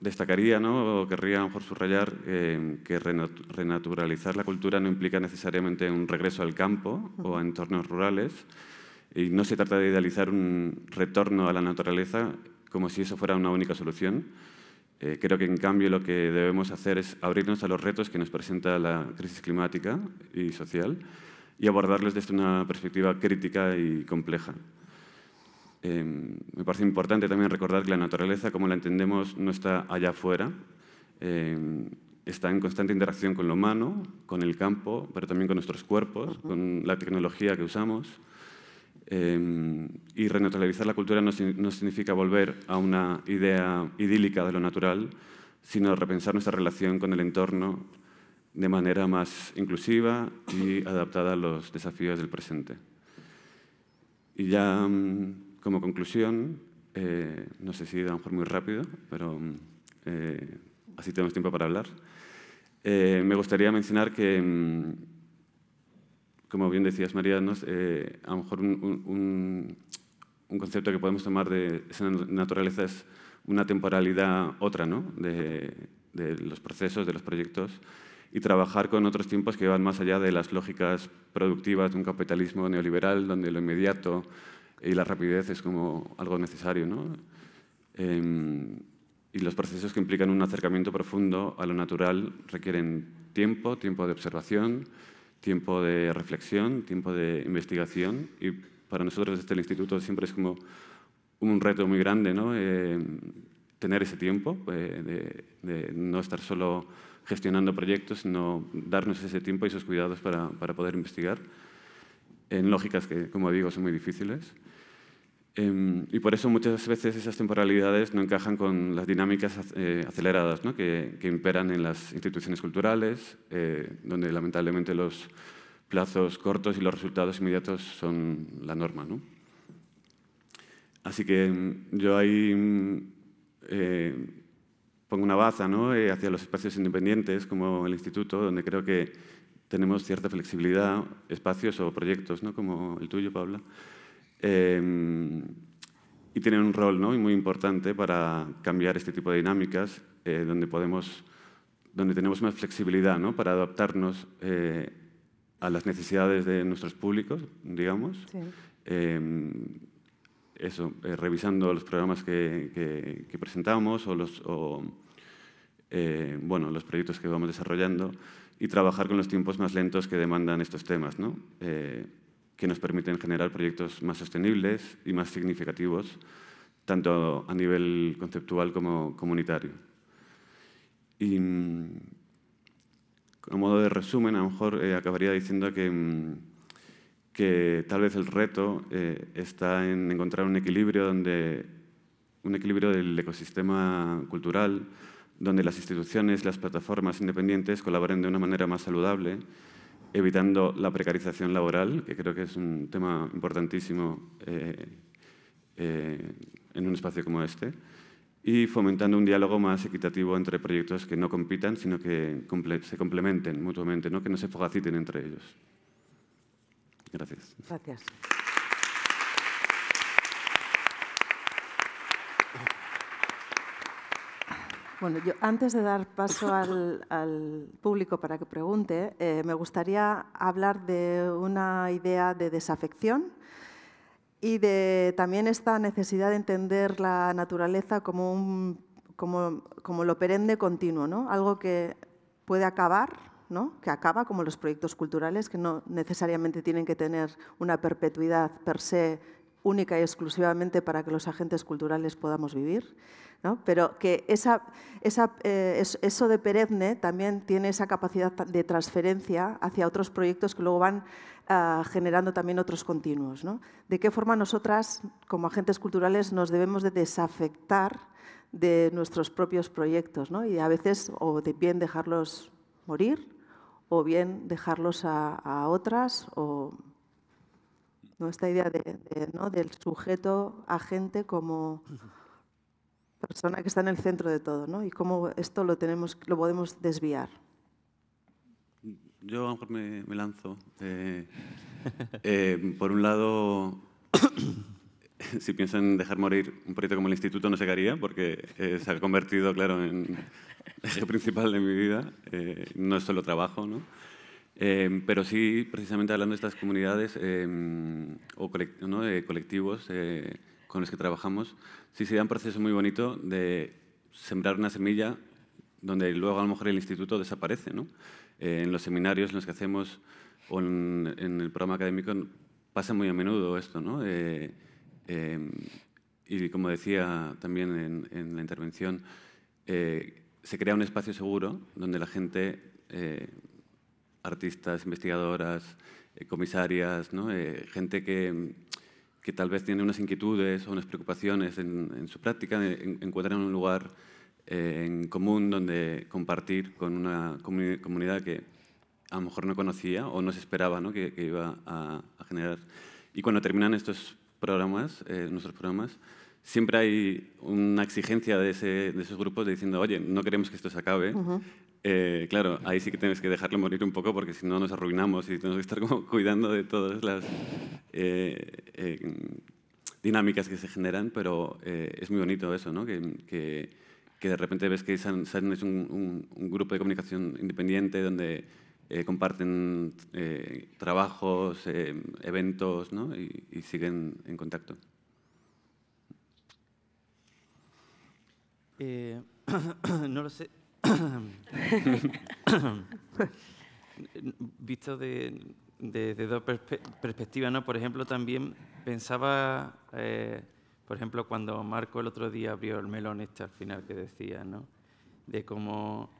destacaría o querría mejor subrayar em, que renaturalizar la cultura no implica necesariamente un regreso al campo o a entornos rurales. Y no se trata de idealizar un retorno a la naturaleza como si eso fuera una única solución, eh, creo que en cambio lo que debemos hacer es abrirnos a los retos que nos presenta la crisis climática y social y abordarlos desde una perspectiva crítica y compleja. Em, me parece importante también recordar que la naturaleza, como la entendemos, no está allá afuera, em, está en constante interacción con lo humano, con el campo, pero también con nuestros cuerpos, con la tecnología que usamos, Em, y reneutralizar la cultura no, significa volver a una idea idílica de lo natural, sino repensar nuestra relación con el entorno de manera más inclusiva y adaptada a los desafíos del presente. Y ya mm, como conclusión, eh, no sé si a lo mejor muy rápido, pero mm, eh, así tenemos tiempo para hablar, eh, me gustaría mencionar que mm, como bien decías, María, eh, a lo mejor un, concepto que podemos tomar de esa naturaleza es una temporalidad otra ¿no? de, los procesos, de los proyectos, y trabajar con otros tiempos que van más allá de las lógicas productivas de un capitalismo neoliberal, donde lo inmediato y la rapidez es como algo necesario. Em, y los procesos que implican un acercamiento profundo a lo natural requieren tiempo, tiempo de observación, tiempo de reflexión, tiempo de investigación y para nosotros desde el instituto siempre es como un reto muy grande eh, tener ese tiempo, eh, de, no estar solo gestionando proyectos, sino darnos ese tiempo y esos cuidados para, para poder investigar en lógicas que, como digo, son muy difíciles. Em, y por eso muchas veces esas temporalidades no encajan con las dinámicas eh, aceleradas que, imperan en las instituciones culturales, eh, donde lamentablemente los plazos cortos y los resultados inmediatos son la norma. Así que em, yo ahí em, eh, pongo una baza hacia los espacios independientes como el instituto, donde creo que tenemos cierta flexibilidad, espacios o proyectos, como el tuyo, Paula, Em, y tienen un rol ¿no? muy importante para cambiar este tipo de dinámicas, eh, donde, podemos, donde tenemos más flexibilidad ¿no? para adaptarnos eh, a las necesidades de nuestros públicos, digamos. Em, eso, eh, revisando los programas que, presentamos o los, bueno, los proyectos que vamos desarrollando y trabajar con los tiempos más lentos que demandan estos temas. ¿no? que nos permiten generar proyectos más sostenibles y más significativos, tanto a nivel conceptual como comunitario. Y mm, a modo de resumen, a lo mejor eh, acabaría diciendo que, mm, que, tal vez el reto eh, está en encontrar un equilibrio, donde, un equilibrio del ecosistema cultural, donde las instituciones, las plataformas independientes colaboren de una manera más saludable evitando la precarización laboral, que creo que es un tema importantísimo eh, eh, en un espacio como este, y fomentando un diálogo más equitativo entre proyectos que no compitan, sino que se complementen mutuamente, ¿no? que no se fogaciten entre ellos. Gracias. Bueno, yo antes de dar paso al, público para que pregunte, eh, me gustaría hablar de una idea de desafección y de también esta necesidad de entender la naturaleza como, un, como, como lo perenne continuo, ¿no? algo que puede acabar, ¿no? que acaba como los proyectos culturales, que no necesariamente tienen que tener una perpetuidad per se única y exclusivamente para que los agentes culturales podamos vivir, ¿no? pero que esa, esa, eh, eso de perezne también tiene esa capacidad de transferencia hacia otros proyectos que luego van ah, generando también otros continuos. ¿no? ¿De qué forma nosotras, como agentes culturales, nos debemos de desafectar de nuestros propios proyectos ¿no? y a veces o bien dejarlos morir o bien dejarlos a, a otras o esta idea de, ¿no? del sujeto agente como persona que está en el centro de todo, ¿no? Y cómo esto lo, tenemos, lo podemos desviar. Yo, mejor me, me lanzo. Eh, eh, por un lado, si pienso en dejar morir un proyecto como el Instituto, no se haría, porque eh, se ha convertido, claro, en eje principal de mi vida. no es solo trabajo, ¿no? Em, pero sí, precisamente hablando de estas comunidades em, o de colectivos eh, con los que trabajamos, sí se un proceso muy bonito de sembrar una semilla donde luego a lo mejor el instituto desaparece. Eh, en los seminarios en los que hacemos o en, el programa académico pasa muy a menudo esto. Eh, em, y como decía también en, en la intervención, se crea un espacio seguro donde la gente artistas, investigadoras, eh, comisarias, eh, gente que, tal vez tiene unas inquietudes o unas preocupaciones en, su práctica, encuentran un lugar eh, en común donde compartir con una comunidad que a lo mejor no conocía o no se esperaba Que, iba a, generar. Y cuando terminan estos programas, nuestros programas, siempre hay una exigencia de, esos grupos de diciendo, oye, no queremos que esto se acabe. Eh, claro, ahí sí que tienes que dejarlo morir un poco porque si no nos arruinamos y tenemos que estar como cuidando de todas las eh, eh, dinámicas que se generan, pero es muy bonito eso, ¿no? Que, de repente ves que San es un, grupo de comunicación independiente donde comparten trabajos, eventos y siguen en contacto. Eh, no lo sé. Visto de, de, dos perspectivas, ¿no? Por ejemplo, también pensaba, eh, por ejemplo, cuando Marco el otro día abrió el melón este al final que decía, ¿no? De cómo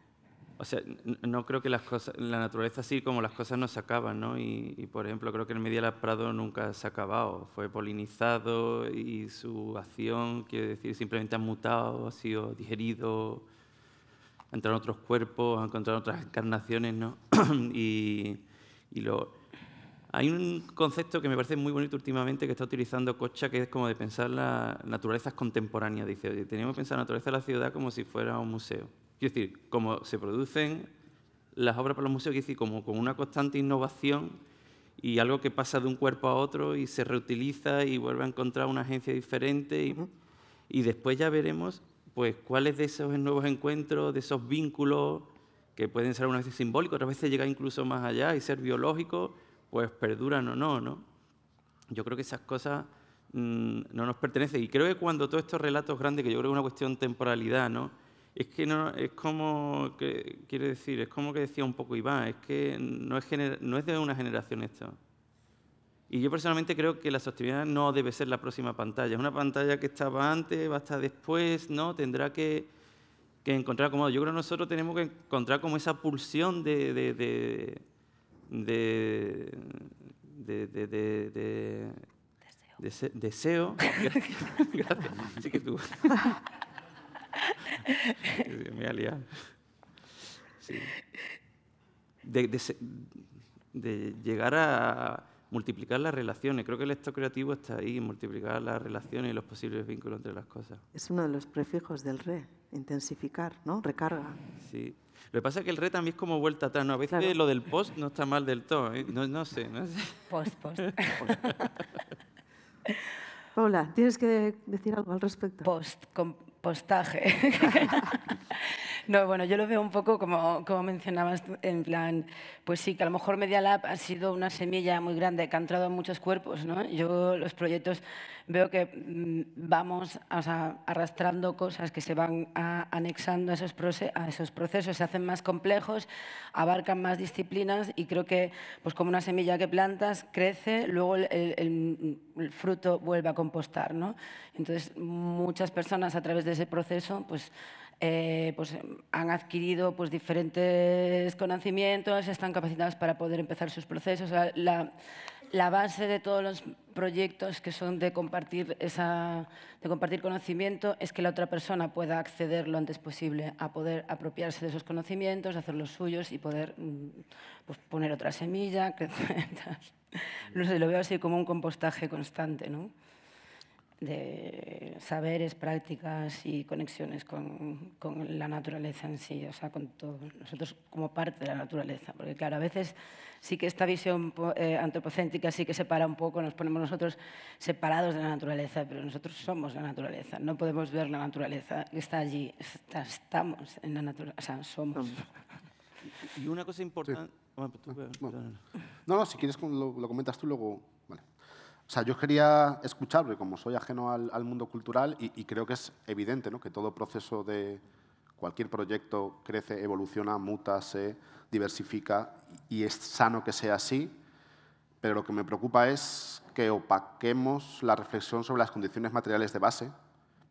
o sea, no creo que las cosas, la naturaleza así como las cosas no se acaban, ¿no? Y, por ejemplo, creo que el Mediala Prado nunca se ha acabado, fue polinizado y su acción, quiero decir, simplemente ha mutado, ha sido digerido, han entrado en otros cuerpos, ha encontrado otras encarnaciones, ¿no? y, lo, hay un concepto que me parece muy bonito últimamente que está utilizando Cocha, que es como de pensar las naturalezas contemporánea, Dice, tenemos que pensar la naturaleza de la ciudad como si fuera un museo. Quiero decir, como se producen las obras para los museos, quiero decir, como con una constante innovación y algo que pasa de un cuerpo a otro y se reutiliza y vuelve a encontrar una agencia diferente. Y, después ya veremos pues, cuáles de esos nuevos encuentros, de esos vínculos, que pueden ser unas veces simbólicos, otras veces llegar incluso más allá y ser biológicos, pues perduran o no, ¿no? Yo creo que esas cosas mm, no nos pertenecen. Y creo que cuando todos estos relatos grandes, que yo creo que es una cuestión temporalidad, ¿no? es que no, es como, que, quiere decir, es como que decía un poco Iván, es que no es, no es de una generación esto. Y yo personalmente creo que la sostenibilidad no debe ser la próxima pantalla. Es una pantalla que estaba antes, va a estar después, ¿no? Tendrá que, que encontrar como... Yo creo que nosotros tenemos que encontrar como esa pulsión de, de, de de, deseo. gracias. que tú. sí. de, de, llegar a multiplicar las relaciones. Creo que el esto creativo está ahí, multiplicar las relaciones y los posibles vínculos entre las cosas. Es uno de los prefijos del re, intensificar, ¿no? Recarga. Sí. Lo que pasa es que el re también es como vuelta atrás, A veces lo del post no está mal del todo, ¿eh? no, sé, no Post, post. Paula, ¿tienes que decir algo al respecto? Post, con postaje. No, bueno, yo lo veo un poco como, como mencionabas, en plan, pues sí, que a lo mejor Media Lab ha sido una semilla muy grande que ha entrado en muchos cuerpos, ¿no? Yo los proyectos veo que mm, vamos arrastrando cosas que se van anexando a esos, procesos, se hacen más complejos, abarcan más disciplinas y creo que, pues como una semilla que plantas, crece, luego el, el fruto vuelve a compostar, ¿no? Entonces, muchas personas a través de ese proceso, pues eh, pues, han adquirido pues, diferentes conocimientos, están capacitados para poder empezar sus procesos. la, base de todos los proyectos que son de compartir, esa, de compartir conocimiento es que la otra persona pueda acceder lo antes posible a poder apropiarse de esos conocimientos, hacer los suyos y poder mm, pues, poner otra semilla, lo veo así como un compostaje constante, ¿no? de saberes, prácticas y conexiones con, con, la naturaleza en sí, o sea, con todos nosotros como parte de la naturaleza. Porque claro, a veces sí que esta visión eh, antropocéntrica sí que separa un poco, nos ponemos nosotros separados de la naturaleza, pero nosotros somos la naturaleza, no podemos ver la naturaleza que está allí, estamos en la naturaleza, o sea, somos. Y una cosa importante... Pues ah, eh, no, no, si quieres lo comentas tú luego yo quería escucharle, como soy ajeno al, mundo cultural, y, creo que es evidente que todo proceso de cualquier proyecto crece, evoluciona, muta, se diversifica, y es sano que sea así, pero lo que me preocupa es que opaquemos la reflexión sobre las condiciones materiales de base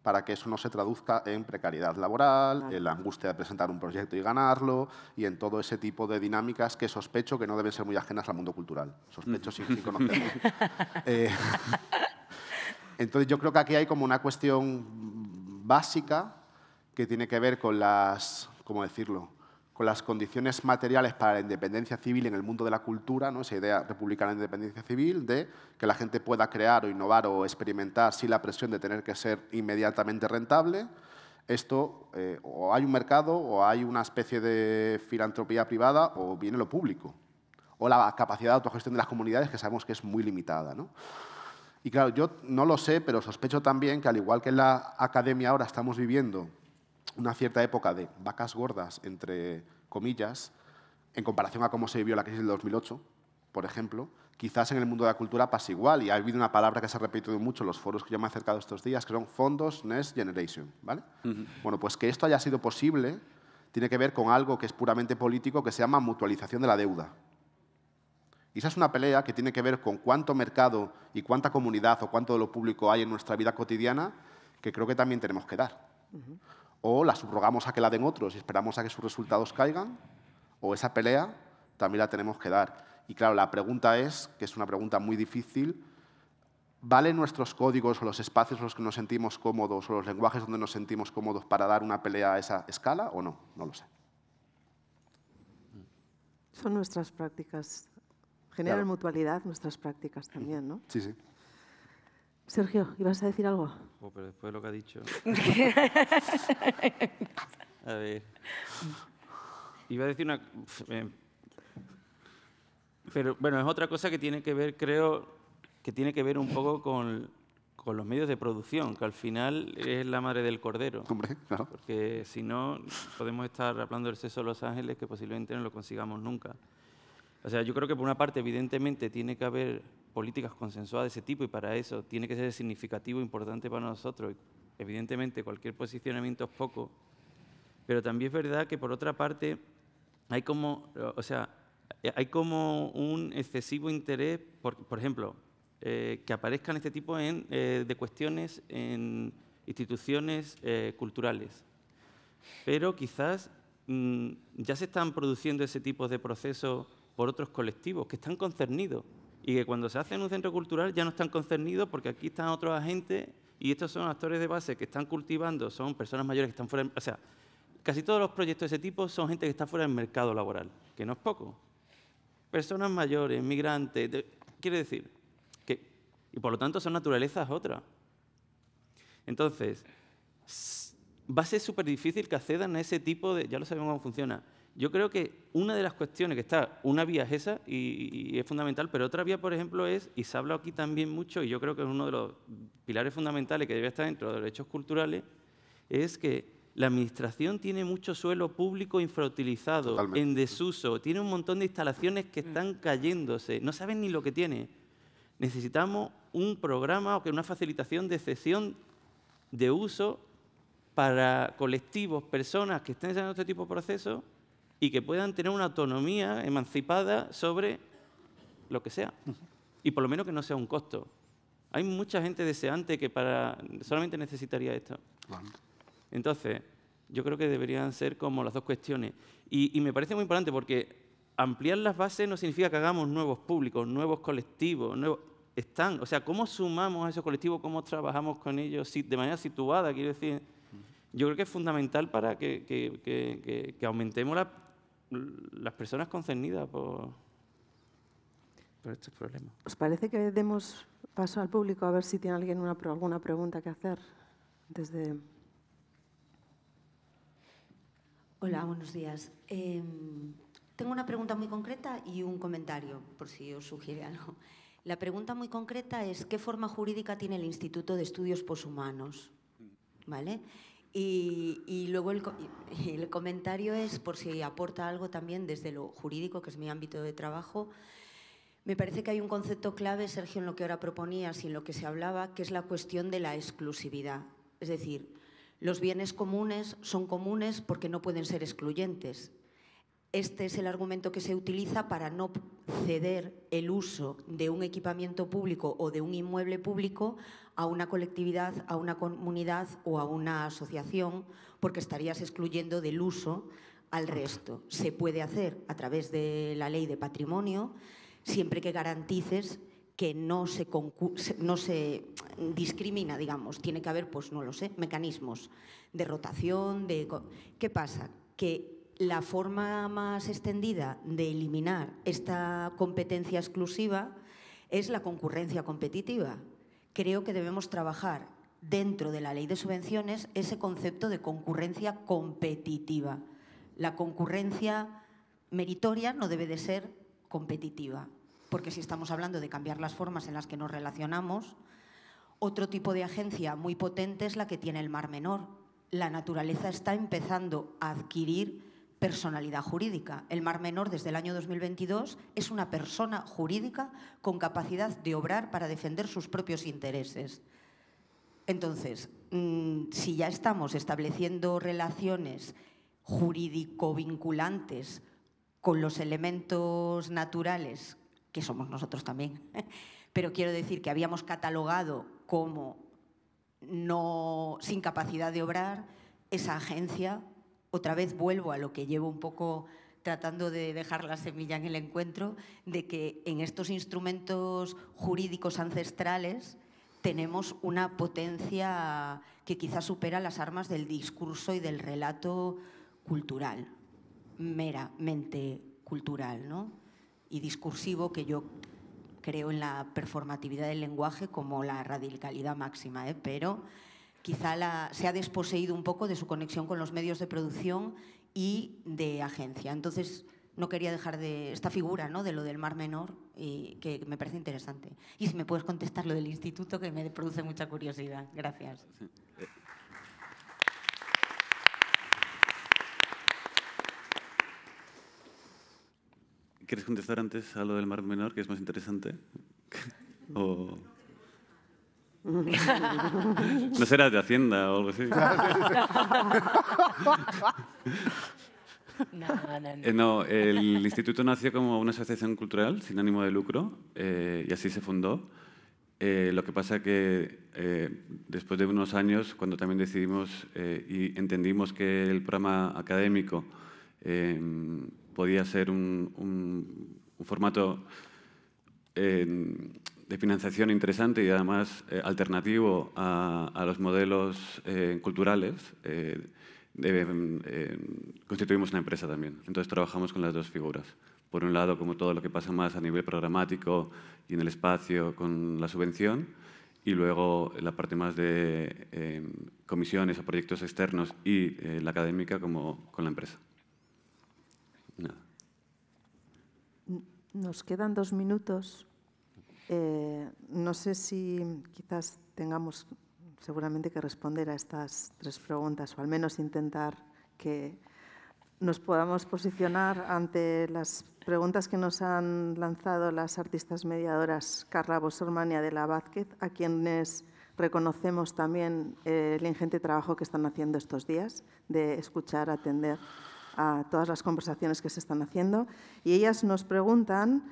para que eso no se traduzca en precariedad laboral, en la angustia de presentar un proyecto y ganarlo, y en todo ese tipo de dinámicas que sospecho que no deben ser muy ajenas al mundo cultural. Sospecho mm. sin, eh, entonces yo creo que aquí hay como una cuestión básica que tiene que ver con las, ¿cómo decirlo? con las condiciones materiales para la independencia civil en el mundo de la cultura, ¿no? esa idea republicana de independencia civil, de que la gente pueda crear o innovar o experimentar sin la presión de tener que ser inmediatamente rentable. Esto, eh, o hay un mercado, o hay una especie de filantropía privada, o viene lo público. O la capacidad de autogestión de las comunidades, que sabemos que es muy limitada. ¿no? Y claro, yo no lo sé, pero sospecho también que al igual que en la academia ahora estamos viviendo una cierta época de vacas gordas, entre comillas, en comparación a cómo se vivió la crisis del 2008, por ejemplo, quizás en el mundo de la cultura pasa igual, y ha habido una palabra que se ha repetido mucho en los foros que yo me he acercado estos días, que son fondos Next Generation. ¿vale? Bueno, pues que esto haya sido posible tiene que ver con algo que es puramente político, que se llama mutualización de la deuda. Y esa es una pelea que tiene que ver con cuánto mercado y cuánta comunidad o cuánto de lo público hay en nuestra vida cotidiana, que creo que también tenemos que dar o la subrogamos a que la den otros y esperamos a que sus resultados caigan, o esa pelea también la tenemos que dar. Y claro, la pregunta es, que es una pregunta muy difícil, ¿valen nuestros códigos o los espacios en los que nos sentimos cómodos o los lenguajes donde nos sentimos cómodos para dar una pelea a esa escala o no? No lo sé. Son nuestras prácticas, generan mutualidad nuestras prácticas también, ¿no? Sí, sí. Sergio, ¿ibas a decir algo? Oh, pero después de lo que ha dicho. a ver. Iba a decir una. Eh, pero bueno, es otra cosa que tiene que ver, creo, que tiene que ver un poco con, con los medios de producción, que al final es la madre del cordero. Hombre, claro. Porque si no, podemos estar hablando del sexo de Los Ángeles, que posiblemente no lo consigamos nunca. O sea, yo creo que por una parte, evidentemente, tiene que haber políticas consensuadas de ese tipo y para eso tiene que ser significativo, e importante para nosotros. Evidentemente, cualquier posicionamiento es poco, pero también es verdad que por otra parte hay como, o sea, hay como un excesivo interés, por, ejemplo, eh, que aparezcan este tipo eh, de cuestiones en instituciones eh, culturales. Pero quizás mm, ya se están produciendo ese tipo de procesos por otros colectivos que están concernidos y que cuando se hace en un centro cultural ya no están concernidos porque aquí están otros agentes y estos son actores de base que están cultivando, son personas mayores que están fuera, o sea, casi todos los proyectos de ese tipo son gente que está fuera del mercado laboral, que no es poco. Personas mayores, migrantes, quiere decir que, y por lo tanto son naturalezas otras. Entonces, va a ser súper difícil que accedan a ese tipo de, ya lo sabemos cómo funciona, yo creo que una de las cuestiones que está, una vía es esa y, es fundamental, pero otra vía, por ejemplo, es, y se ha aquí también mucho, y yo creo que es uno de los pilares fundamentales que debe estar dentro de los derechos culturales, es que la administración tiene mucho suelo público infrautilizado, en desuso, tiene un montón de instalaciones que mm. están cayéndose, no saben ni lo que tiene. Necesitamos un programa o que una facilitación de cesión de uso para colectivos, personas que estén en este tipo de procesos y que puedan tener una autonomía emancipada sobre lo que sea. Y por lo menos que no sea un costo. Hay mucha gente deseante que para solamente necesitaría esto. Entonces, yo creo que deberían ser como las dos cuestiones. Y, me parece muy importante porque ampliar las bases no significa que hagamos nuevos públicos, nuevos colectivos, nuevos... Están, o sea, ¿cómo sumamos a esos colectivos? ¿Cómo trabajamos con ellos de manera situada? Quiero decir, yo creo que es fundamental para que, que aumentemos la las personas concernidas por, estos problemas. ¿Os parece que demos paso al público a ver si tiene alguien una, alguna pregunta que hacer? Desde... Hola, buenos días. Em, tengo una pregunta muy concreta y un comentario, por si os sugiere algo. La pregunta muy concreta es, ¿qué forma jurídica tiene el Instituto de Estudios Poshumanos? ¿Vale? Y, luego el, el, comentario es, por si aporta algo también desde lo jurídico, que es mi ámbito de trabajo, me parece que hay un concepto clave, Sergio, en lo que ahora proponías y en lo que se hablaba, que es la cuestión de la exclusividad. Es decir, los bienes comunes son comunes porque no pueden ser excluyentes. Este es el argumento que se utiliza para no ceder el uso de un equipamiento público o de un inmueble público a una colectividad, a una comunidad o a una asociación, porque estarías excluyendo del uso al resto. Se puede hacer a través de la ley de patrimonio, siempre que garantices que no se, no se discrimina, digamos. Tiene que haber, pues no lo sé, mecanismos de rotación, de... ¿Qué pasa? Que la forma más extendida de eliminar esta competencia exclusiva es la concurrencia competitiva creo que debemos trabajar dentro de la ley de subvenciones ese concepto de concurrencia competitiva. La concurrencia meritoria no debe de ser competitiva, porque si estamos hablando de cambiar las formas en las que nos relacionamos, otro tipo de agencia muy potente es la que tiene el Mar Menor. La naturaleza está empezando a adquirir personalidad jurídica. El Mar Menor desde el año 2022 es una persona jurídica con capacidad de obrar para defender sus propios intereses. Entonces, mm, si ya estamos estableciendo relaciones jurídico vinculantes con los elementos naturales, que somos nosotros también, pero quiero decir que habíamos catalogado como no sin capacidad de obrar esa agencia otra vez vuelvo a lo que llevo un poco tratando de dejar la semilla en el encuentro, de que en estos instrumentos jurídicos ancestrales tenemos una potencia que quizás supera las armas del discurso y del relato cultural, meramente cultural ¿no? y discursivo que yo creo en la performatividad del lenguaje como la radicalidad máxima, ¿eh? pero quizá la, se ha desposeído un poco de su conexión con los medios de producción y de agencia. Entonces, no quería dejar de esta figura, ¿no? De lo del Mar Menor, que me parece interesante. Y si me puedes contestar lo del instituto, que me produce mucha curiosidad. Gracias. Eh. ¿Quieres contestar antes a lo del Mar Menor, que es más interesante? o no serás de Hacienda o algo así. Eh, no, el instituto nació como una asociación cultural sin ánimo de lucro eh, y así se fundó. Eh, lo que pasa que después de unos años, cuando también decidimos y entendimos que el programa académico em, podía ser un, un formato em, de financiación interesante y además eh, alternativo a, los modelos eh, culturales, eh, em, em, constituimos una empresa también. Entonces trabajamos con las dos figuras. Por un lado, como todo lo que pasa más a nivel programático y en el espacio con la subvención, y luego la parte más de em, comisiones o proyectos externos y la académica como con la empresa. Nada. Nos quedan dos minutos eh, no sé si quizás tengamos seguramente que responder a estas tres preguntas, o al menos intentar que nos podamos posicionar ante las preguntas que nos han lanzado las artistas mediadoras Carla Bosorman de la Vázquez, a quienes reconocemos también eh, el ingente trabajo que están haciendo estos días de escuchar, atender a todas las conversaciones que se están haciendo. Y ellas nos preguntan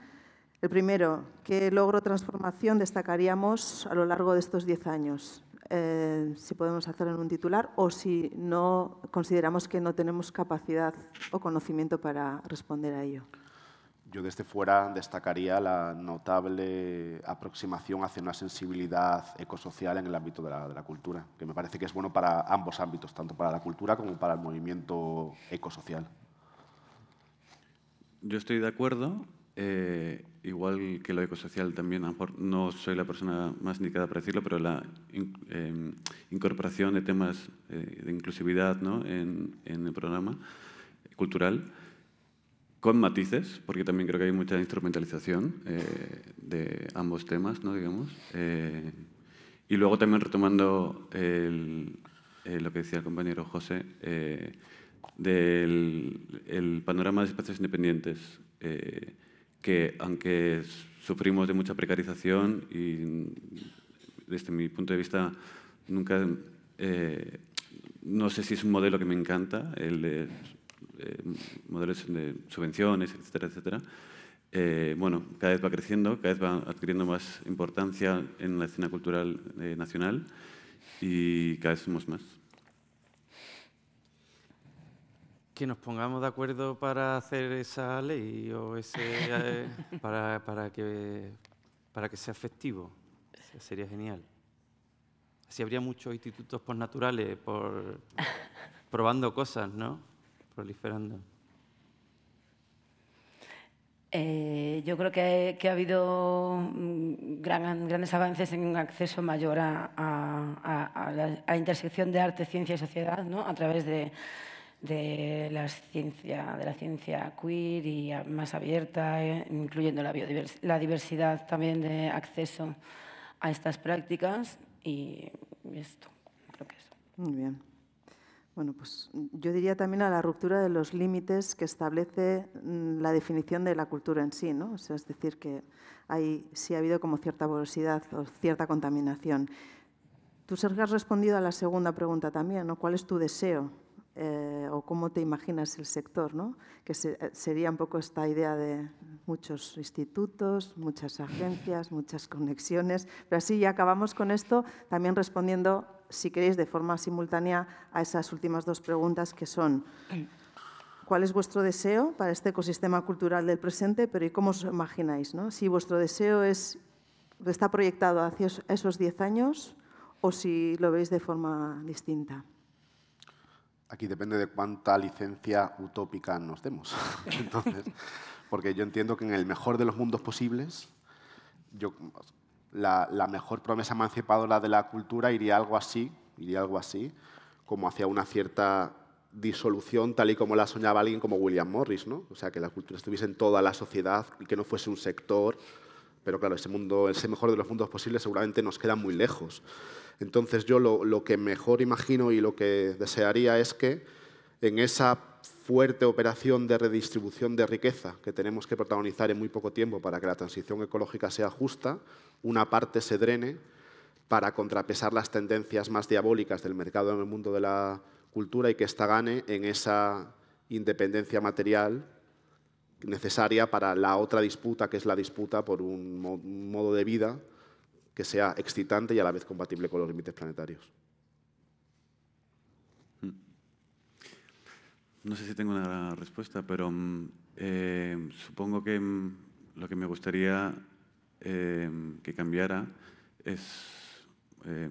el primero, ¿qué logro transformación destacaríamos a lo largo de estos diez años? Eh, si podemos hacerlo en un titular o si no consideramos que no tenemos capacidad o conocimiento para responder a ello. Yo desde fuera destacaría la notable aproximación hacia una sensibilidad ecosocial en el ámbito de la, de la cultura, que me parece que es bueno para ambos ámbitos, tanto para la cultura como para el movimiento ecosocial. Yo estoy de acuerdo eh, igual que lo ecosocial también, a lo mejor no soy la persona más indicada para decirlo, pero la em, incorporación de temas eh, de inclusividad en, el programa cultural, con matices, porque también creo que hay mucha instrumentalización eh, de ambos temas, ¿no? digamos. y luego también retomando lo que decía el compañero José, del panorama de espacios independientes que aunque sufrimos de mucha precarización y desde mi punto de vista nunca... Eh, no sé si es un modelo que me encanta, el de eh, modelos de subvenciones, etcétera, etcétera. Eh, bueno, cada vez va creciendo, cada vez va adquiriendo más importancia en la escena cultural nacional y cada vez somos más. que nos pongamos de acuerdo para hacer esa ley o ese, eh, para, para, que, para que sea efectivo. Sería genial. Así habría muchos institutos postnaturales por, probando cosas, ¿no? Proliferando. Eh, yo creo que, ha habido mm, grandes avances en un acceso mayor a, a, la, intersección de arte, ciencia y sociedad, ¿no? a través de, de, la ciencia, de la ciencia queer y más abierta, eh, incluyendo la, diversidad también de acceso a estas prácticas y esto, creo que eso. Muy bien. Bueno, pues yo diría también a la ruptura de los límites que establece mm, la definición de la cultura en sí, ¿no? es decir, que hay, sí ha habido como cierta porosidad o cierta contaminación. Tú, Sergio, has respondido a la segunda pregunta también, ¿no? ¿Cuál es tu deseo eh, o cómo te imaginas el sector, ¿no? que eh, sería un poco esta idea de muchos institutos, muchas agencias, muchas conexiones, pero así ya acabamos con esto también respondiendo, si queréis, de forma simultánea a esas últimas dos preguntas que son cuál es vuestro deseo para este ecosistema cultural del presente, pero cómo os imagináis? ¿no? Si vuestro deseo está proyectado hacia esos 10 años o si lo veis de forma distinta aquí depende de cuánta licencia utópica nos demos. Entonces, porque yo entiendo que en el mejor de los mundos posibles, yo, la, mejor promesa emancipadora de la cultura iría algo así, iría algo así, como hacia una cierta disolución tal y como la soñaba alguien como William Morris, ¿no? O sea, que la cultura estuviese en toda la sociedad y que no fuese un sector, pero claro, ese mundo, ese mejor de los mundos posibles seguramente nos queda muy lejos. Entonces yo lo, que mejor imagino y lo que desearía es que en esa fuerte operación de redistribución de riqueza que tenemos que protagonizar en muy poco tiempo para que la transición ecológica sea justa, una parte se drene para contrapesar las tendencias más diabólicas del mercado en el mundo de la cultura y que esta gane en esa independencia material necesaria para la otra disputa, que es la disputa por un modo de vida que sea excitante y a la vez compatible con los límites planetarios. Hmm. No sé si tengo una respuesta, pero mm, eh, supongo que mm, lo que me gustaría eh, que cambiara es... Eh,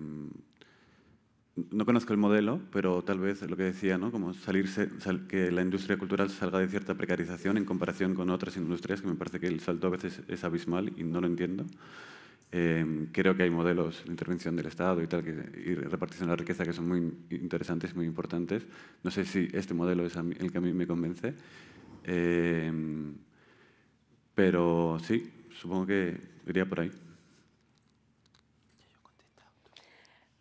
no conozco el modelo, pero tal vez lo que decía, ¿no? como salirse, que la industria cultural salga de cierta precarización en comparación con otras industrias, que me parece que el salto a veces es abismal y no lo entiendo. Em, creo que hay modelos de intervención del Estado y tal, que, y repartición de la riqueza que son muy interesantes, muy importantes. No sé si este modelo es el que a mí me convence. Em, pero sí, supongo que iría por ahí.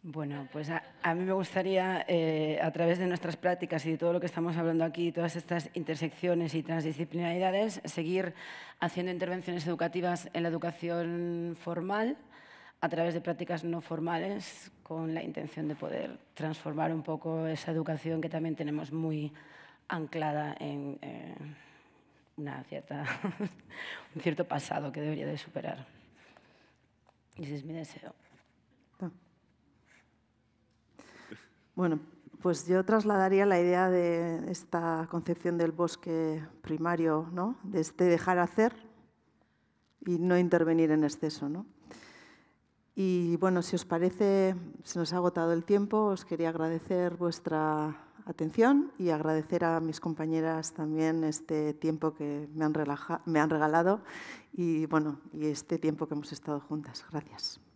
Bueno, pues a, mí me gustaría, eh, a través de nuestras prácticas y de todo lo que estamos hablando aquí, todas estas intersecciones y transdisciplinaridades, seguir haciendo intervenciones educativas en la educación formal, a través de prácticas no formales, con la intención de poder transformar un poco esa educación que también tenemos muy anclada en eh, una cierta, un cierto pasado que debería de superar. Y ese es mi deseo. Bueno, pues yo trasladaría la idea de esta concepción del bosque primario, ¿no? de este dejar hacer y no intervenir en exceso. ¿no? Y bueno, si os parece, se nos ha agotado el tiempo, os quería agradecer vuestra atención y agradecer a mis compañeras también este tiempo que me han, me han regalado y, bueno, y este tiempo que hemos estado juntas. Gracias.